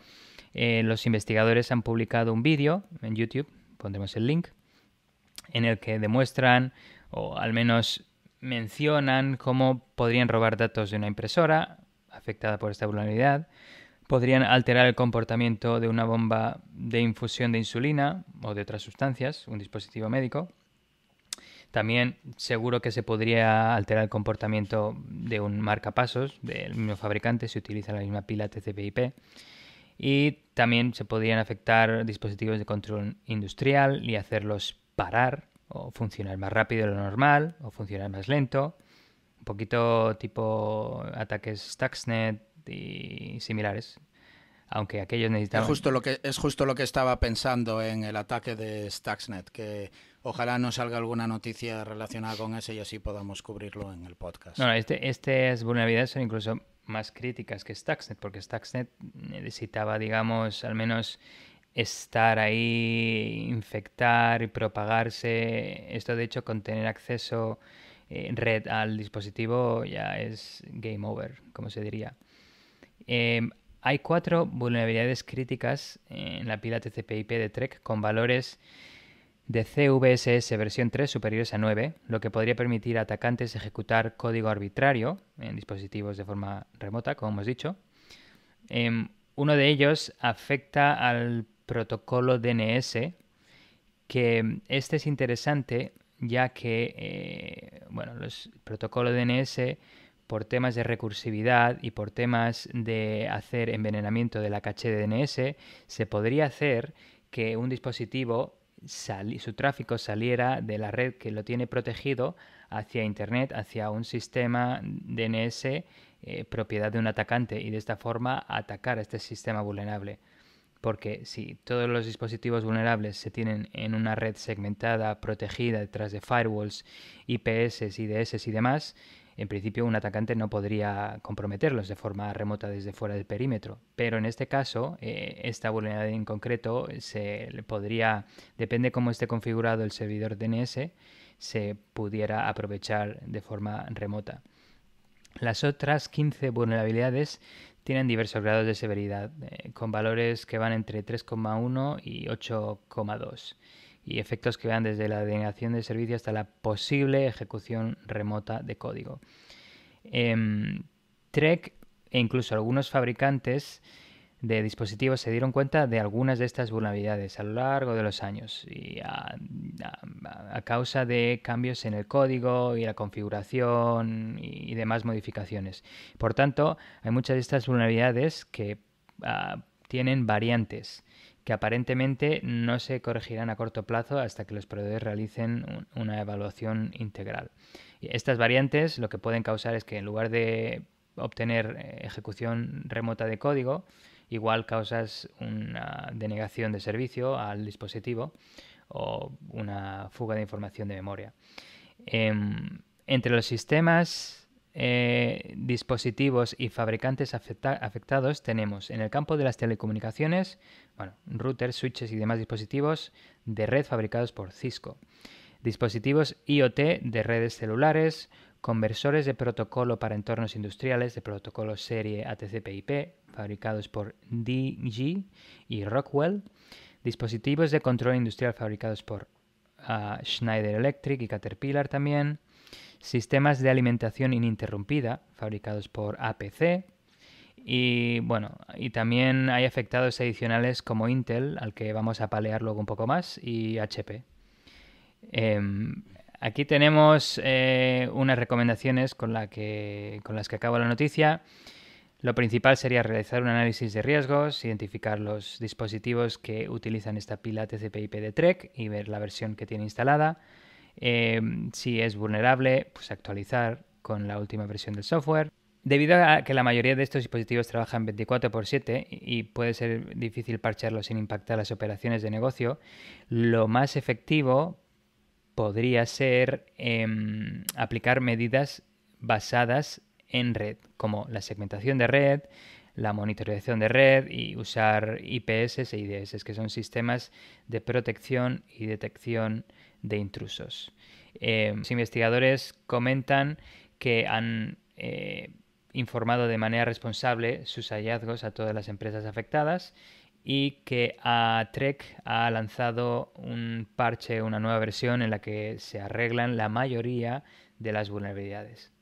B: eh, los investigadores han publicado un vídeo en YouTube, pondremos el link, en el que demuestran, o al menos mencionan, cómo podrían robar datos de una impresora afectada por esta vulnerabilidad, podrían alterar el comportamiento de una bomba de infusión de insulina o de otras sustancias, un dispositivo médico. También seguro que se podría alterar el comportamiento de un marcapasos del mismo fabricante si utiliza la misma pila tcp y también se podían afectar dispositivos de control industrial y hacerlos parar o funcionar más rápido de lo normal o funcionar más lento, un poquito tipo ataques Stuxnet y similares. Aunque aquellos necesitaban... Es justo,
A: lo que, es justo lo que estaba pensando en el ataque de Stuxnet, que ojalá no salga alguna noticia relacionada con ese y así podamos cubrirlo en el podcast. No,
B: este, este, es vulnerabilidades son incluso más críticas que Stuxnet, porque Stuxnet necesitaba, digamos, al menos estar ahí, infectar y propagarse. Esto, de hecho, con tener acceso en eh, red al dispositivo ya es game over, como se diría. Em, hay cuatro vulnerabilidades críticas en la pila TCP/IP de Trek con valores de CVSS versión 3 superiores a 9, lo que podría permitir a atacantes ejecutar código arbitrario en dispositivos de forma remota, como hemos dicho. Em, uno de ellos afecta al protocolo DNS, que em, este es interesante ya que eh, bueno, los protocolos DNS por temas de recursividad y por temas de hacer envenenamiento de la caché de DNS, se podría hacer que un dispositivo su tráfico saliera de la red que lo tiene protegido hacia Internet, hacia un sistema DNS eh, propiedad de un atacante y de esta forma atacar a este sistema vulnerable. Porque si todos los dispositivos vulnerables se tienen en una red segmentada, protegida detrás de firewalls, IPS, IDS y demás, en principio un atacante no podría comprometerlos de forma remota desde fuera del perímetro. Pero en este caso, eh, esta vulnerabilidad en concreto se podría, depende cómo esté configurado el servidor DNS, se pudiera aprovechar de forma remota. Las otras 15 vulnerabilidades tienen diversos grados de severidad, eh, con valores que van entre 3,1 y 8,2 y efectos que van desde la denegación de servicio hasta la posible ejecución remota de código. Em, Trek e incluso algunos fabricantes de dispositivos se dieron cuenta de algunas de estas vulnerabilidades a lo largo de los años y a, causa de cambios en el código y la configuración y, demás modificaciones. Por tanto, hay muchas de estas vulnerabilidades que ah, tienen variantes que aparentemente no se corregirán a corto plazo hasta que los proveedores realicen una evaluación integral. Estas variantes lo que pueden causar es que en lugar de obtener eh, ejecución remota de código, igual causas una denegación de servicio al dispositivo o una fuga de información de memoria. Em, entre los sistemas eh, dispositivos y fabricantes afectados tenemos en el campo de las telecomunicaciones, bueno, routers, switches y demás dispositivos de red fabricados por Cisco, dispositivos IoT de redes celulares, conversores de protocolo para entornos industriales de protocolo serie ATCP/IP fabricados por DG y Rockwell, dispositivos de control industrial fabricados por ah, Schneider Electric y Caterpillar también, sistemas de alimentación ininterrumpida fabricados por APC y bueno, y también hay afectados adicionales como Intel, al que vamos a palear luego un poco más, y HP. Em, aquí tenemos eh, unas recomendaciones con, con las que acabo la noticia. Lo principal sería realizar un análisis de riesgos, identificar los dispositivos que utilizan esta pila TCP/IP de Trek y ver la versión que tiene instalada Em, si es vulnerable, pues actualizar con la última versión del software. Debido a que la mayoría de estos dispositivos trabajan 24 x 7 y puede ser difícil parcharlos sin impactar las operaciones de negocio, lo más efectivo podría ser em, aplicar medidas basadas en red, como la segmentación de red, la monitorización de red y usar IPS e IDS, que son sistemas de protección y detección de intrusos. Em, los investigadores comentan que han eh, informado de manera responsable sus hallazgos a todas las empresas afectadas y que a Trek ha lanzado un parche, una nueva versión en la que se arreglan la mayoría de las
A: vulnerabilidades.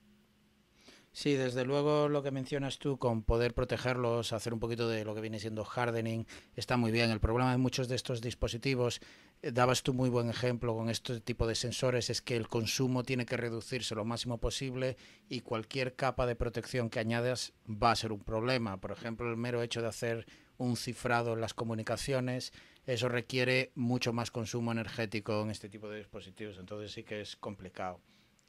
A: Sí, desde luego lo que mencionas tú con poder protegerlos, hacer un poquito de lo que viene siendo hardening, está muy bien. El problema de muchos de estos dispositivos, eh, dabas tú muy buen ejemplo con este tipo de sensores, es que el consumo tiene que reducirse lo máximo posible y cualquier capa de protección que añadas va a ser un problema. Por ejemplo, el mero hecho de hacer un cifrado en las comunicaciones, eso requiere mucho más consumo energético en este tipo de dispositivos, entonces sí que es complicado.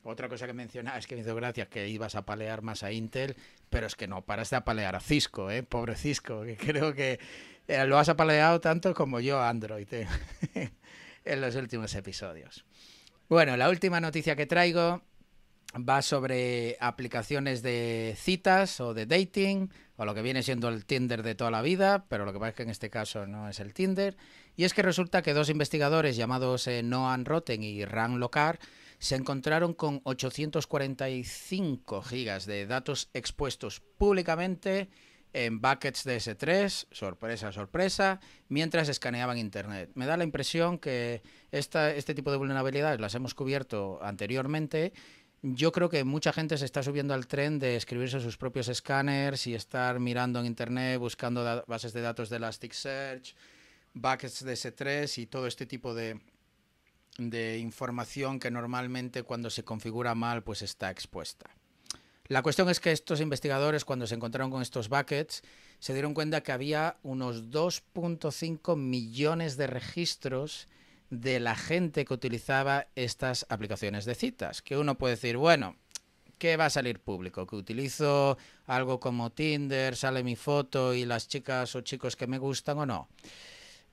A: Otra cosa que es que me hizo gracia, que ibas a palear más a Intel, pero es que no, paraste a palear a Cisco, ¿eh? pobre Cisco, que *laughs* creo que eh, lo has apaleado tanto como yo a Android ¿eh? *laughs* en los últimos episodios. Bueno, la última noticia que traigo va sobre aplicaciones de citas o de dating, o lo que viene siendo el Tinder de toda la vida, pero lo que pasa es que en este caso no es el Tinder. Y es que resulta que dos investigadores llamados eh, Noam Rotten y Ran Lokar se encontraron con 845 gigas de datos expuestos públicamente en buckets de S3, sorpresa, sorpresa, mientras escaneaban Internet. Me da la impresión que este tipo de vulnerabilidades las hemos cubierto anteriormente. Yo creo que mucha gente se está subiendo al tren de escribirse sus propios escáneres y estar mirando en Internet, buscando bases de datos de Elasticsearch, buckets de S3 y todo este tipo de, de información que normalmente cuando se configura mal pues está expuesta. La cuestión es que estos investigadores cuando se encontraron con estos buckets se dieron cuenta que había unos 2.5 millones de registros de la gente que utilizaba estas aplicaciones de citas, que uno puede decir, bueno, ¿qué va a salir público? Que utilizo algo como Tinder, sale mi foto y las chicas o chicos que me gustan o no.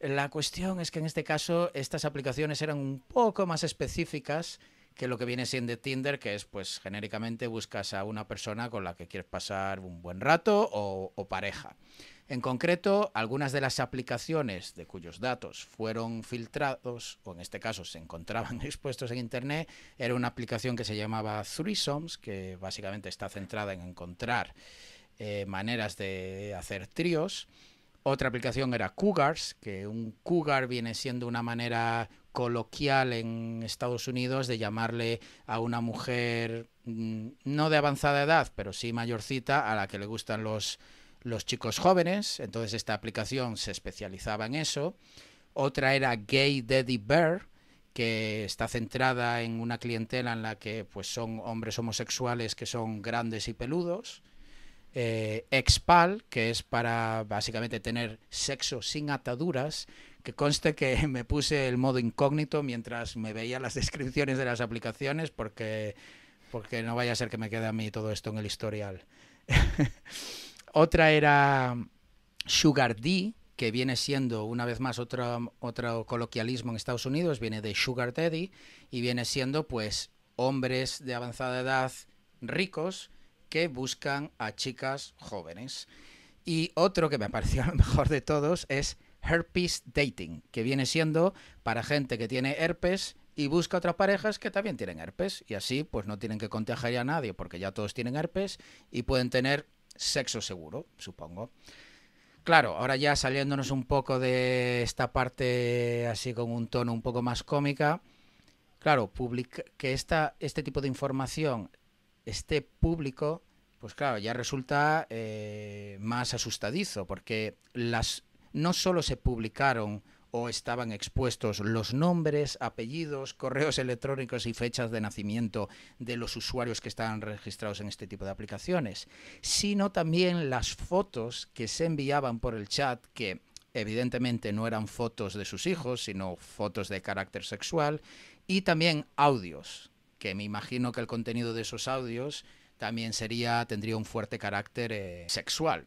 A: La cuestión es que en este caso estas aplicaciones eran un poco más específicas que lo que viene siendo Tinder, que es pues genéricamente buscas a una persona con la que quieres pasar un buen rato o, pareja. En concreto, algunas de las aplicaciones de cuyos datos fueron filtrados, o en este caso se encontraban *laughs* expuestos en Internet, era una aplicación que se llamaba Threesomes, que básicamente está centrada en encontrar eh, maneras de hacer tríos. Otra aplicación era Cougars, que un cougar viene siendo una manera coloquial en Estados Unidos de llamarle a una mujer mm, no de avanzada edad, pero sí mayorcita, a la que le gustan los, chicos jóvenes. Entonces esta aplicación se especializaba en eso. Otra era Gay Daddy Bear, que está centrada en una clientela en la que pues son hombres homosexuales que son grandes y peludos. Expal, eh, que es para básicamente tener sexo sin ataduras, que conste que *laughs* me puse el modo incógnito mientras me veía las *laughs* descripciones de las aplicaciones porque, porque no vaya a ser que me quede a mí todo esto en el historial. *laughs* Otra era Sugar D, que viene siendo una vez más otro, otro coloquialismo en Estados Unidos, viene de Sugar Daddy y viene siendo pues hombres de avanzada edad ricos que buscan a chicas jóvenes. Y otro que me pareció *laughs* lo mejor de todos es Herpes Dating, que viene siendo para gente que tiene herpes y busca otras parejas que también tienen herpes. Y así pues no tienen que contagiar a nadie porque ya todos tienen herpes y pueden tener sexo seguro, supongo. Claro, ahora ya saliéndonos un poco de esta parte así con un tono un poco más cómica, claro, que esta, este tipo de información este público, pues claro, ya resulta eh, más asustadizo, porque las, no solo se publicaron o estaban expuestos los nombres, apellidos, correos electrónicos y fechas de nacimiento de los usuarios que estaban registrados en este tipo de aplicaciones, sino también las fotos que se enviaban por el chat que evidentemente no eran fotos de sus hijos, sino fotos de carácter sexual, y también audios que me imagino que el contenido de esos audios también sería, tendría un fuerte carácter eh, sexual.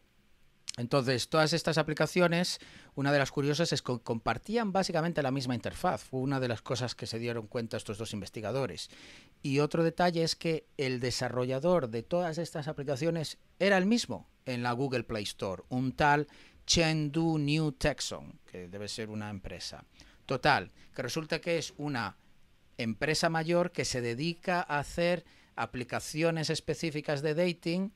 A: Entonces, todas estas aplicaciones, una de las curiosas es que compartían básicamente la misma interfaz. Fue una de las cosas que se dieron cuenta estos dos investigadores. Y otro detalle es que el desarrollador de todas estas aplicaciones era el mismo en la Google Play Store, un tal Chengdu New Texon, que debe ser una empresa. Total, que resulta que es una empresa mayor que se dedica a hacer aplicaciones específicas de dating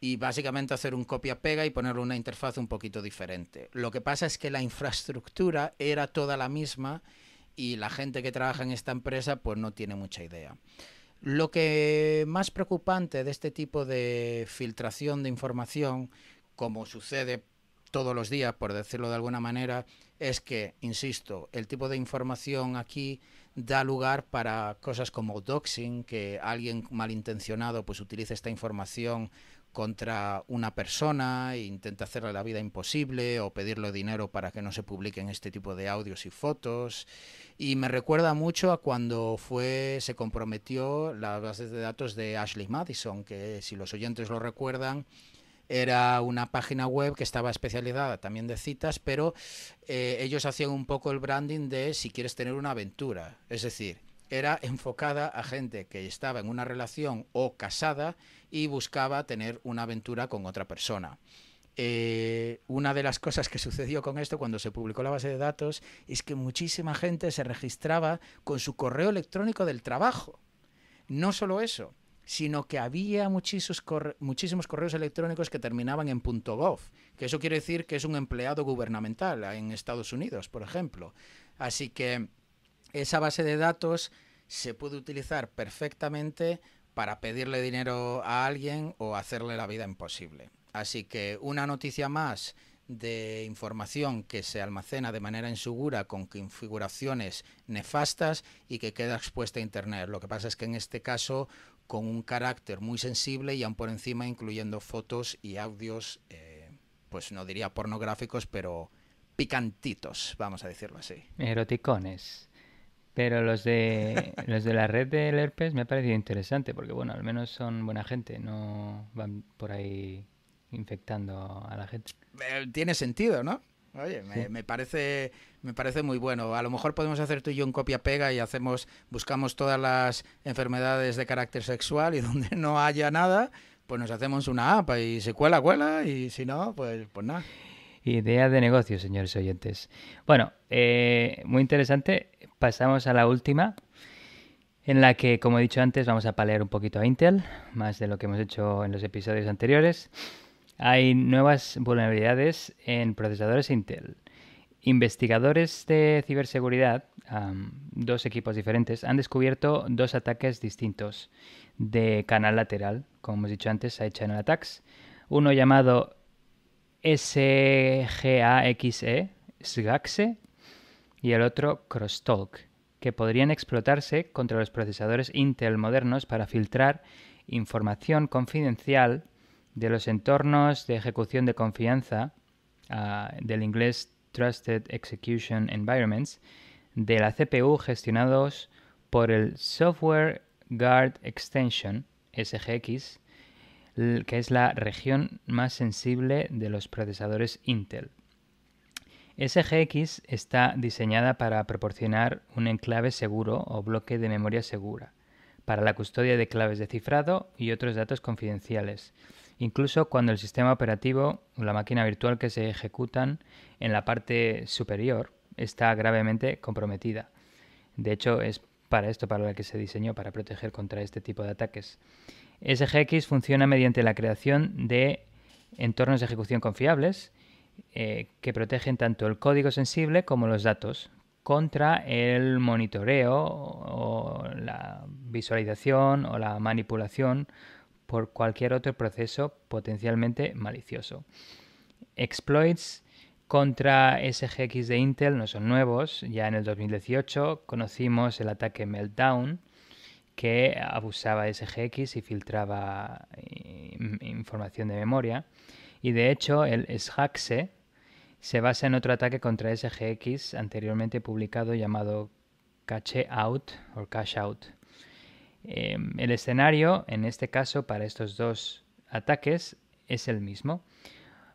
A: y básicamente hacer un copia-pega y ponerle una interfaz un poquito diferente. Lo que pasa es que la infraestructura era toda la misma y la gente que trabaja en esta empresa pues no tiene mucha idea. Lo que más preocupante de este tipo de filtración de información, como sucede todos los días, por decirlo de alguna manera, es que, insisto, el tipo de información aquí da lugar para cosas como doxing, que alguien malintencionado pues utilice esta información contra una persona e intenta hacerle la vida imposible o pedirle dinero para que no se publiquen este tipo de audios y fotos. Y me recuerda mucho a cuando fue, se comprometió la base de datos de Ashley Madison, que si los oyentes lo recuerdan, era una página web que estaba especializada también de citas, pero eh, ellos hacían un poco el branding de si quieres tener una aventura. Es decir, era enfocada a gente que estaba en una relación o casada y buscaba tener una aventura con otra persona. Eh, una de las cosas que *laughs* sucedió con esto cuando se publicó la base de datos es que muchísima gente se registraba con su correo electrónico del trabajo. No solo eso, sino que había muchísimos, muchísimos correos electrónicos que terminaban en .gov, que eso quiere decir que es un empleado gubernamental en Estados Unidos, por ejemplo. Así que esa base de datos se puede utilizar perfectamente para pedirle dinero a alguien o hacerle la vida imposible. Así que una noticia más de información que se almacena de manera insegura con configuraciones nefastas y que queda expuesta a Internet. Lo que pasa es que en este caso con un carácter muy sensible y aún por encima incluyendo fotos y audios, eh, pues no diría pornográficos, pero picantitos, vamos a decirlo así.
B: Eroticones. Pero los de, *laughs* los de la red del herpes me ha parecido interesante, porque bueno, al menos son buena gente, no van por ahí infectando a la gente.
A: Eh, tiene sentido, ¿no? Oye, me, parece me parece muy bueno. A lo mejor podemos hacer tú y yo un copia pega y hacemos buscamos todas las enfermedades de carácter sexual y *laughs* donde no haya nada, pues nos hacemos una app y se cuela cuela y si no, pues pues nada.
B: Idea de negocio, señores oyentes. Bueno,
A: eh,
B: muy interesante. Pasamos a la última, en la que, como he dicho antes, vamos a palear un poquito a Intel, más de lo que hemos hecho en los episodios anteriores. Hay nuevas vulnerabilidades en procesadores Intel. Investigadores de ciberseguridad, dos equipos diferentes, han descubierto dos ataques distintos de canal lateral. Como hemos dicho antes, hay channel attacks. Uno llamado SGAXE, SGAXE, y el otro Crosstalk, que podrían explotarse contra los procesadores Intel modernos para filtrar información confidencial de los entornos de ejecución de confianza ah, del inglés Trusted Execution Environments de la CPU gestionados por el Software Guard Extension SGX, que es la región más sensible de los procesadores Intel. SGX está diseñada para proporcionar un enclave seguro o bloque de memoria segura para la custodia de claves de cifrado y otros datos confidenciales incluso cuando el sistema operativo o la máquina virtual que se ejecutan en la parte superior está gravemente comprometida. De hecho, es para esto para lo que se diseñó, para proteger contra este tipo de ataques. SGX funciona mediante la creación de entornos de ejecución confiables eh, que protegen tanto el código sensible como los datos contra el monitoreo o la visualización o la manipulación por cualquier otro proceso potencialmente malicioso. Exploits contra SGX de Intel no son nuevos. Ya en el 2018 conocimos el ataque Meltdown que abusaba SGX y filtraba eh, información de memoria. Y de hecho el SHAXE se basa en otro ataque contra SGX anteriormente publicado llamado Cache Out o Cache Out Em, el escenario, en este caso, para estos dos ataques es el mismo.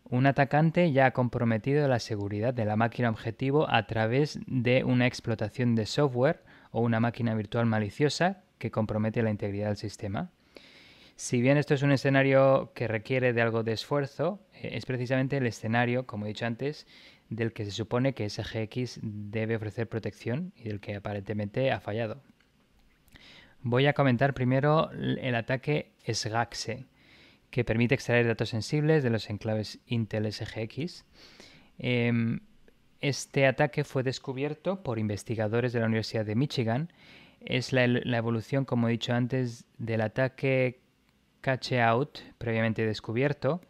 B: Un atacante ya ha comprometido la seguridad de la máquina objetivo a través de una explotación de software o una máquina virtual maliciosa que compromete la integridad del sistema. Si bien esto es un escenario que requiere de algo de esfuerzo, eh, es precisamente el escenario, como he dicho antes, del que se supone que SGX debe ofrecer protección y del que aparentemente ha fallado. Voy a comentar primero el ataque SGAXE, que permite extraer datos sensibles de los enclaves Intel SGX. Em, este ataque fue descubierto por investigadores de la Universidad de Michigan. Es la, evolución, como he dicho antes, del ataque cache out previamente descubierto,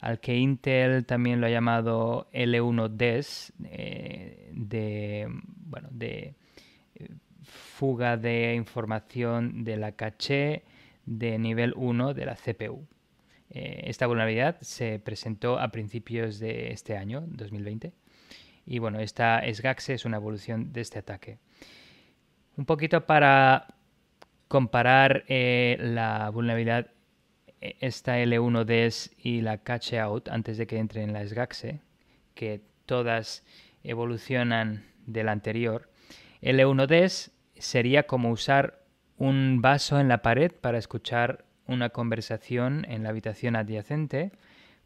B: al que Intel también lo ha llamado L1DES, eh, de, bueno, de eh, fuga de información de la caché de nivel 1 de la CPU. Eh, esta vulnerabilidad se presentó a principios de este año, 2020. Y bueno, esta SGAXE es una evolución de este ataque. Un poquito para comparar eh, la vulnerabilidad eh, esta l 1 des y la cache out antes de que entre en la SGAXE, que todas evolucionan del anterior. l 1 des sería como usar un vaso en la pared para escuchar una conversación en la habitación adyacente,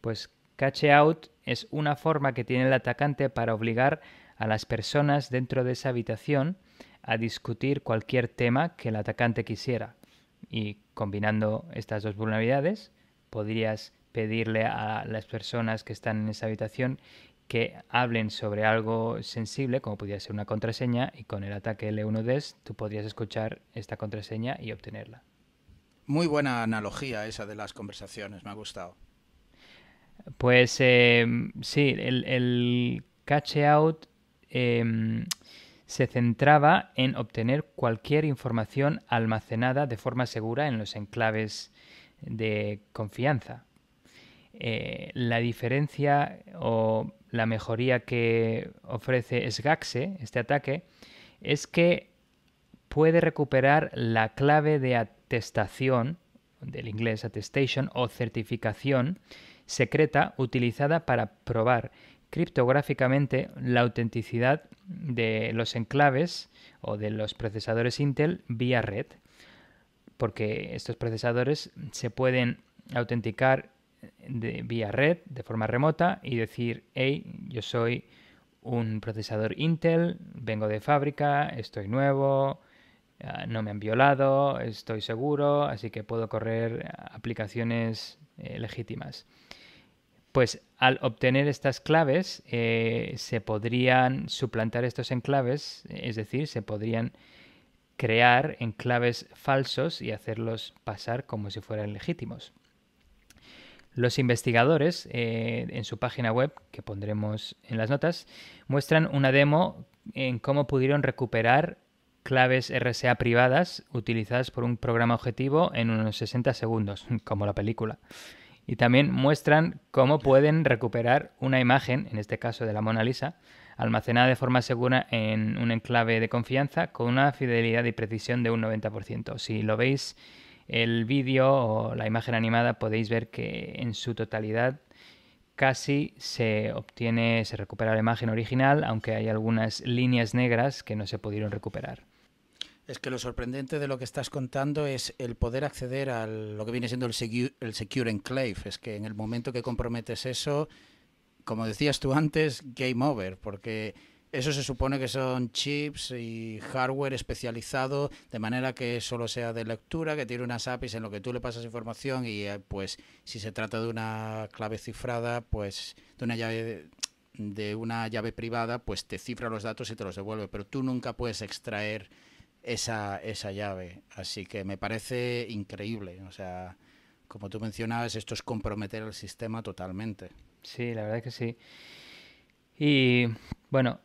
B: pues catch out es una forma que tiene el atacante para obligar a las personas dentro de esa habitación a discutir cualquier tema que el atacante quisiera. Y combinando estas dos vulnerabilidades, podrías pedirle a las personas que están en esa habitación que hablen sobre algo sensible, como podría ser una contraseña, y con el ataque L1DES tú podrías escuchar esta contraseña y obtenerla.
A: Muy buena analogía esa de las conversaciones, me ha gustado.
B: Pues em, sí, el, cache out em, se centraba en obtener cualquier información almacenada de forma segura en los enclaves de confianza. Eh, la diferencia o la mejoría que ofrece Sgaxe, este ataque, es que puede recuperar la clave de atestación, del inglés attestation o certificación secreta utilizada para probar criptográficamente la autenticidad de los enclaves o de los procesadores Intel vía red, porque estos procesadores se pueden autenticar de, vía red de forma remota y decir, hey, yo soy un procesador Intel, vengo de fábrica, estoy nuevo, ah, no me han violado, estoy seguro, así que puedo correr aplicaciones eh, legítimas. Pues al obtener estas claves eh, se podrían suplantar estos enclaves, es decir, se podrían crear enclaves falsos y hacerlos pasar como si fueran legítimos. Los investigadores, eh, en su página web, que pondremos en las notas, muestran una demo en cómo pudieron recuperar claves RSA privadas utilizadas por un programa objetivo en unos 60 segundos, *laughs* como la película. Y también muestran cómo pueden recuperar una imagen, en este caso de la Mona Lisa, almacenada de forma segura en un enclave de confianza con una fidelidad y precisión de un 90%. Si lo veis el vídeo o la imagen animada podéis ver que en su totalidad casi se obtiene, se recupera la imagen original, aunque hay algunas líneas negras que no se pudieron recuperar.
A: Es que lo sorprendente de lo que estás contando es el poder acceder a lo que viene siendo el Secure, el secure Enclave. Es que en el momento que comprometes eso, como decías tú antes, game over, porque eso se supone que son chips y hardware especializado, de manera que solo sea de lectura, que tiene unas APIs en lo que tú le pasas información y eh, pues si se trata de una clave cifrada, pues de una llave de una llave privada, pues te cifra los datos y te los devuelve, pero tú nunca puedes extraer esa, esa llave. Así que me parece increíble. O sea, como tú mencionabas, esto es comprometer el sistema totalmente. Sí, la verdad es que sí. Y bueno,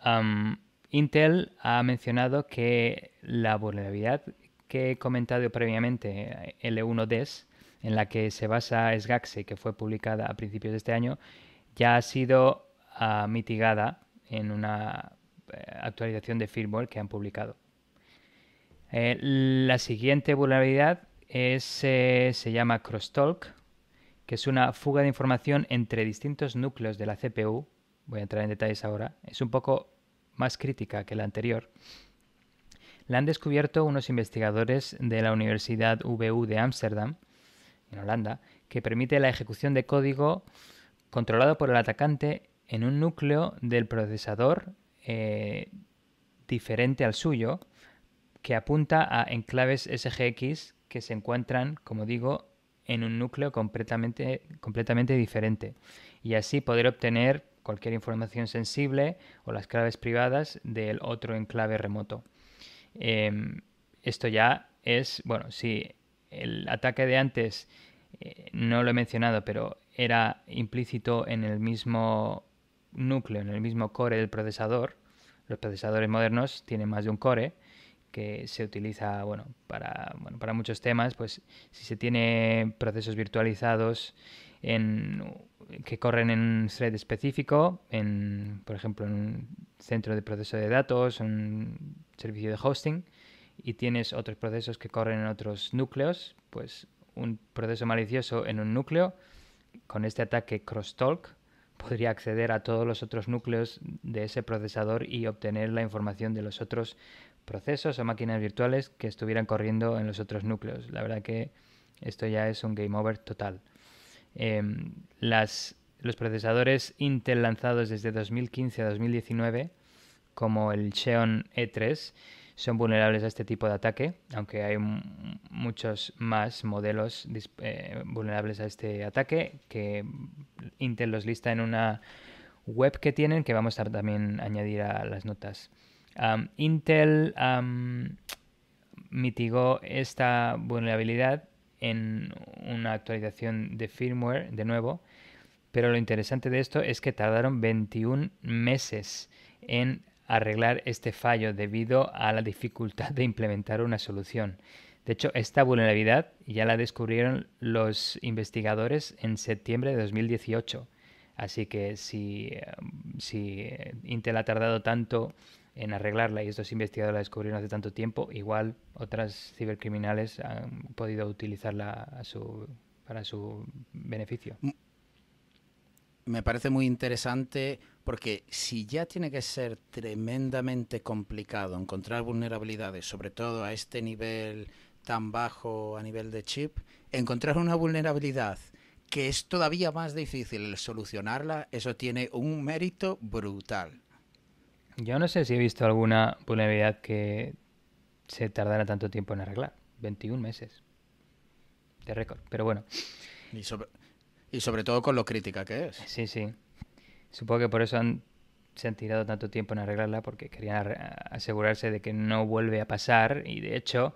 A: Intel ha
B: mencionado que la vulnerabilidad que he comentado previamente, eh, L1DES, en la que se basa SGAXE, que fue publicada a principios de este año, ya ha sido ah, mitigada en una eh, actualización de firmware que han publicado. Eh, la siguiente vulnerabilidad se llama Crosstalk, que es una fuga de información entre distintos núcleos de la CPU voy a entrar en detalles ahora, es un poco más crítica que la anterior, la han descubierto unos investigadores de la Universidad VU de Ámsterdam, en Holanda, que permite la ejecución de código controlado por el atacante en un núcleo del procesador eh, diferente al suyo, que apunta a enclaves SGX que se encuentran, como digo, en un núcleo completamente, completamente diferente y así poder obtener cualquier información sensible o las claves privadas del otro enclave remoto. Em, esto ya es, bueno, si el ataque de antes eh, no lo he mencionado, pero era implícito en el mismo núcleo, en el mismo core del procesador. Los procesadores modernos tienen más de un core que se utiliza bueno, para, bueno, para muchos temas, pues si se tiene procesos virtualizados en que corren en un thread específico, en, por ejemplo, en un centro de proceso de datos, un servicio de hosting, y tienes otros procesos que corren en otros núcleos, pues un proceso malicioso en un núcleo, con este ataque crosstalk, podría acceder a todos los otros núcleos de ese procesador y obtener la información de los otros procesos o máquinas virtuales que estuvieran corriendo en los otros núcleos. La verdad que esto ya es un game over total. Em, los procesadores Intel lanzados desde 2015 a 2019, como el Xeon E3, son vulnerables a este tipo de ataque, aunque hay muchos más modelos eh, vulnerables a este ataque que Intel los lista en una web que tienen que vamos a también añadir a las notas. Intel mitigó esta vulnerabilidad en una actualización de firmware de nuevo. Pero lo interesante de esto es que tardaron 21 meses en arreglar este fallo debido a la dificultad de implementar una solución. De hecho, esta vulnerabilidad ya la descubrieron los investigadores en septiembre de 2018. Así que si, eh, si eh, Intel ha tardado tanto en arreglarla y estos investigadores la descubrieron hace tanto tiempo, igual otras cibercriminales han podido utilizarla
A: su, para su beneficio. Me parece muy interesante porque si ya tiene que ser tremendamente complicado encontrar vulnerabilidades, sobre todo a este nivel tan bajo a nivel de chip, encontrar una vulnerabilidad que es todavía más difícil solucionarla, eso tiene un mérito brutal.
B: Yo no sé si he visto alguna vulnerabilidad que se tardara tanto tiempo en arreglar. 21 meses de récord, pero bueno.
A: Y sobre, todo con lo crítica que es. Sí, sí.
B: Supongo que por eso han, se han tirado tanto tiempo en arreglarla, porque querían asegurarse de que no vuelve a pasar. Y de hecho,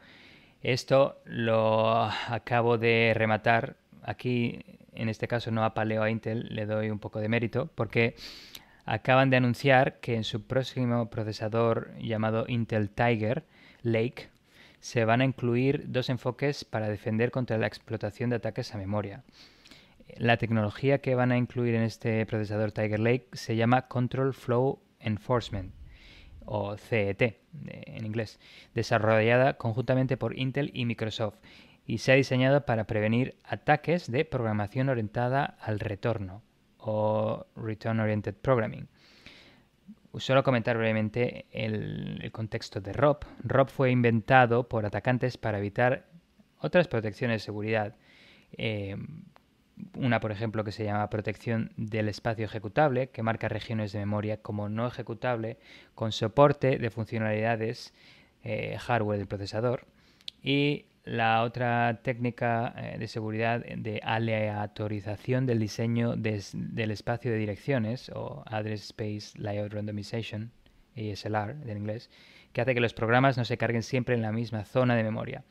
B: esto lo acabo de rematar. Aquí, en este caso, no apaleo a Intel, le doy un poco de mérito, porque acaban de anunciar que en su próximo procesador llamado Intel Tiger Lake se van a incluir dos enfoques para defender contra la explotación de ataques a memoria. La tecnología que van a incluir en este procesador Tiger Lake se llama Control Flow Enforcement, o CET eh, en inglés, desarrollada conjuntamente por Intel y Microsoft y se ha diseñado para prevenir ataques de programación orientada al retorno o Return Oriented Programming. Solo comentar brevemente el, contexto de ROP. ROP fue inventado por atacantes para evitar otras protecciones de seguridad. Eh, una, por ejemplo, que se llama protección del espacio ejecutable, que marca regiones de memoria como no ejecutable, con soporte de funcionalidades eh, hardware del procesador. Y la otra técnica eh, de seguridad eh, de aleatorización del diseño del espacio de direcciones, o Address Space Layout Randomization, ASLR en inglés, que hace que los programas no se carguen siempre en la misma zona de memoria.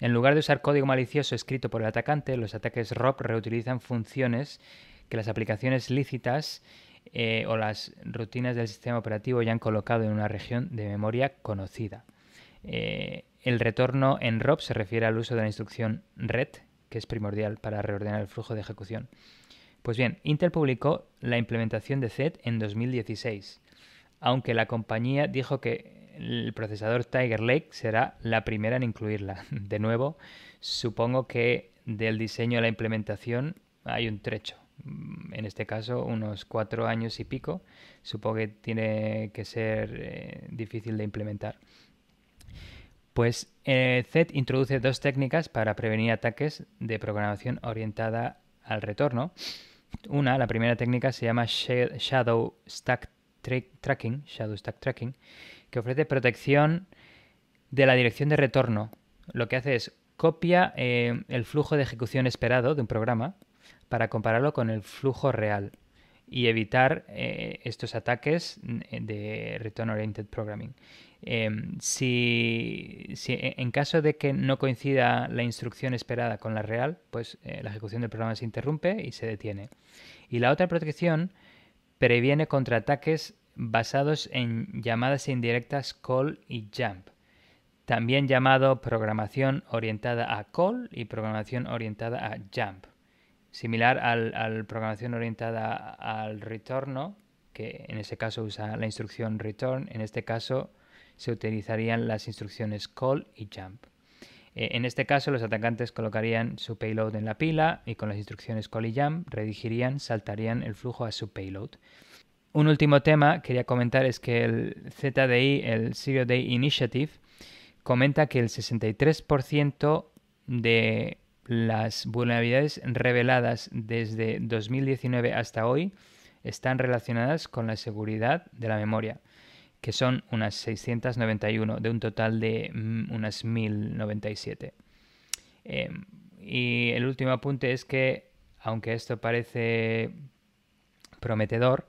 B: En lugar de usar código malicioso escrito por el atacante, los ataques ROP reutilizan funciones que las aplicaciones lícitas eh, o las rutinas del sistema operativo ya han colocado en una región de memoria conocida. Eh, el retorno en ROP se refiere al uso de la instrucción RET, que es primordial para reordenar el flujo de ejecución. Pues bien, Intel publicó la implementación de Z en 2016, aunque la compañía dijo que el procesador Tiger Lake será la primera en incluirla. *laughs* De nuevo, supongo que del diseño a la implementación hay un trecho. Mm, en este caso, unos cuatro años y pico. Supongo que tiene que ser eh, difícil de implementar. Pues eh, Z introduce dos técnicas para prevenir ataques de programación orientada al retorno. Una, la primera técnica se llama Shadow Stack Tracking, Shadow Stack que ofrece protección de la dirección de retorno. Lo que hace es copia eh, el flujo de ejecución esperado de un programa para compararlo con el flujo real y evitar eh, estos ataques eh, de Return Oriented Programming. Em, si, e, en caso de que no coincida la instrucción esperada con la real, pues eh, la ejecución del programa se interrumpe y se detiene. Y la otra protección previene contra ataques basados en llamadas indirectas call y jump, también llamado programación orientada a call y programación orientada a jump, similar al, al programación orientada al retorno, que en ese caso usa la instrucción return, en este caso se utilizarían las instrucciones call y jump. Eh, en este caso, los atacantes colocarían su payload en la pila y con las instrucciones call y jump redigirían, saltarían el flujo a su payload. Un último tema que quería comentar es que el ZDI, el Zero Day Initiative, comenta que el 63% de las vulnerabilidades reveladas desde 2019 hasta hoy están relacionadas con la seguridad de la memoria que son unas 691 de un total de mm, unas 1097. Em, y el último apunte es que, aunque esto parece prometedor,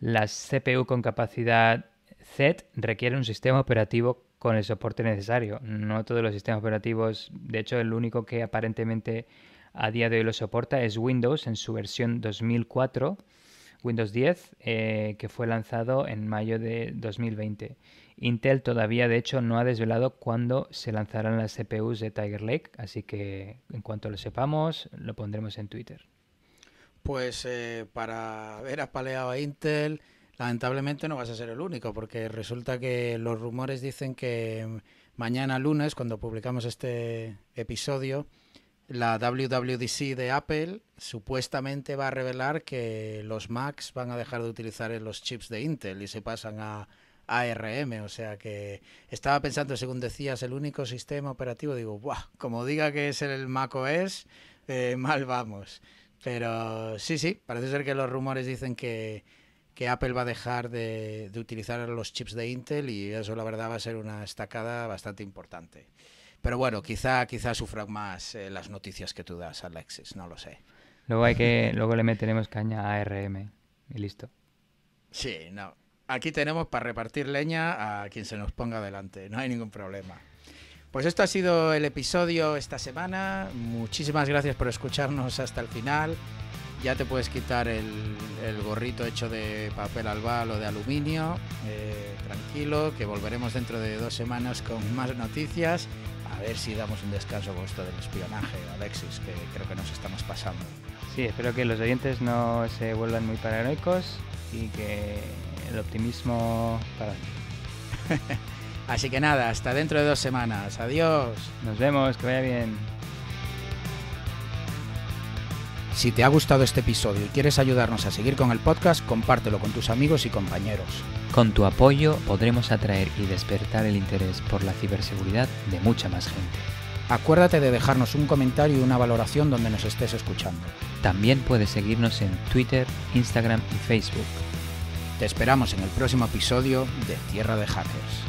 B: las CPU con capacidad Z requieren un sistema operativo con el soporte necesario. No todos los sistemas operativos, de hecho el único que aparentemente a día de hoy lo soporta es Windows en su versión 2004 Windows 10, eh, que fue lanzado en mayo de 2020. Intel todavía, de hecho, no ha desvelado cuándo se lanzarán las CPUs de Tiger Lake, así que en cuanto lo sepamos, lo pondremos en Twitter.
A: Pues eh, para haber apaleado a Intel, lamentablemente no vas a ser el único, porque resulta que los rumores dicen que mm, mañana lunes, cuando publicamos este episodio, la WWDC de Apple supuestamente va a revelar que los Macs van a dejar de utilizar los chips de Intel y se pasan a ARM, o sea que estaba pensando, según decías, el único sistema operativo, digo, Buah, como diga que es el Mac OS, eh, *laughs* mal vamos. Pero sí, sí, parece ser que los rumores dicen que, Apple va a dejar de, de utilizar los chips de Intel y eso la verdad va a ser una estacada bastante importante. Pero bueno, quizá, quizá sufran más eh, las noticias que tú das, Alexis, no lo sé. Luego, hay que,
B: luego le meteremos caña a RM y listo.
A: Sí, no. Aquí tenemos para repartir leña a quien se nos ponga delante, no hay ningún problema. Pues esto ha sido el episodio esta semana. Muchísimas gracias por escucharnos hasta el final. Ya te puedes quitar el, gorrito hecho de papel albal o de aluminio. Eh, tranquilo, que volveremos dentro de dos semanas con más noticias a ver si damos un descanso con esto del espionaje, Alexis, que creo que nos estamos pasando.
B: Sí, espero que los oyentes no se vuelvan muy paranoicos
A: y que el optimismo para *laughs* Así que nada, hasta dentro de dos semanas. Adiós. Nos vemos, que vaya bien. Si te ha gustado este episodio y quieres ayudarnos a seguir con el podcast, compártelo con tus amigos y compañeros.
B: Con tu apoyo podremos atraer y despertar el
A: interés por la ciberseguridad de mucha más gente. Acuérdate de dejarnos un comentario y una valoración donde nos estés escuchando. También puedes seguirnos en Twitter, Instagram y Facebook. Te esperamos en el próximo episodio de Tierra de Hackers.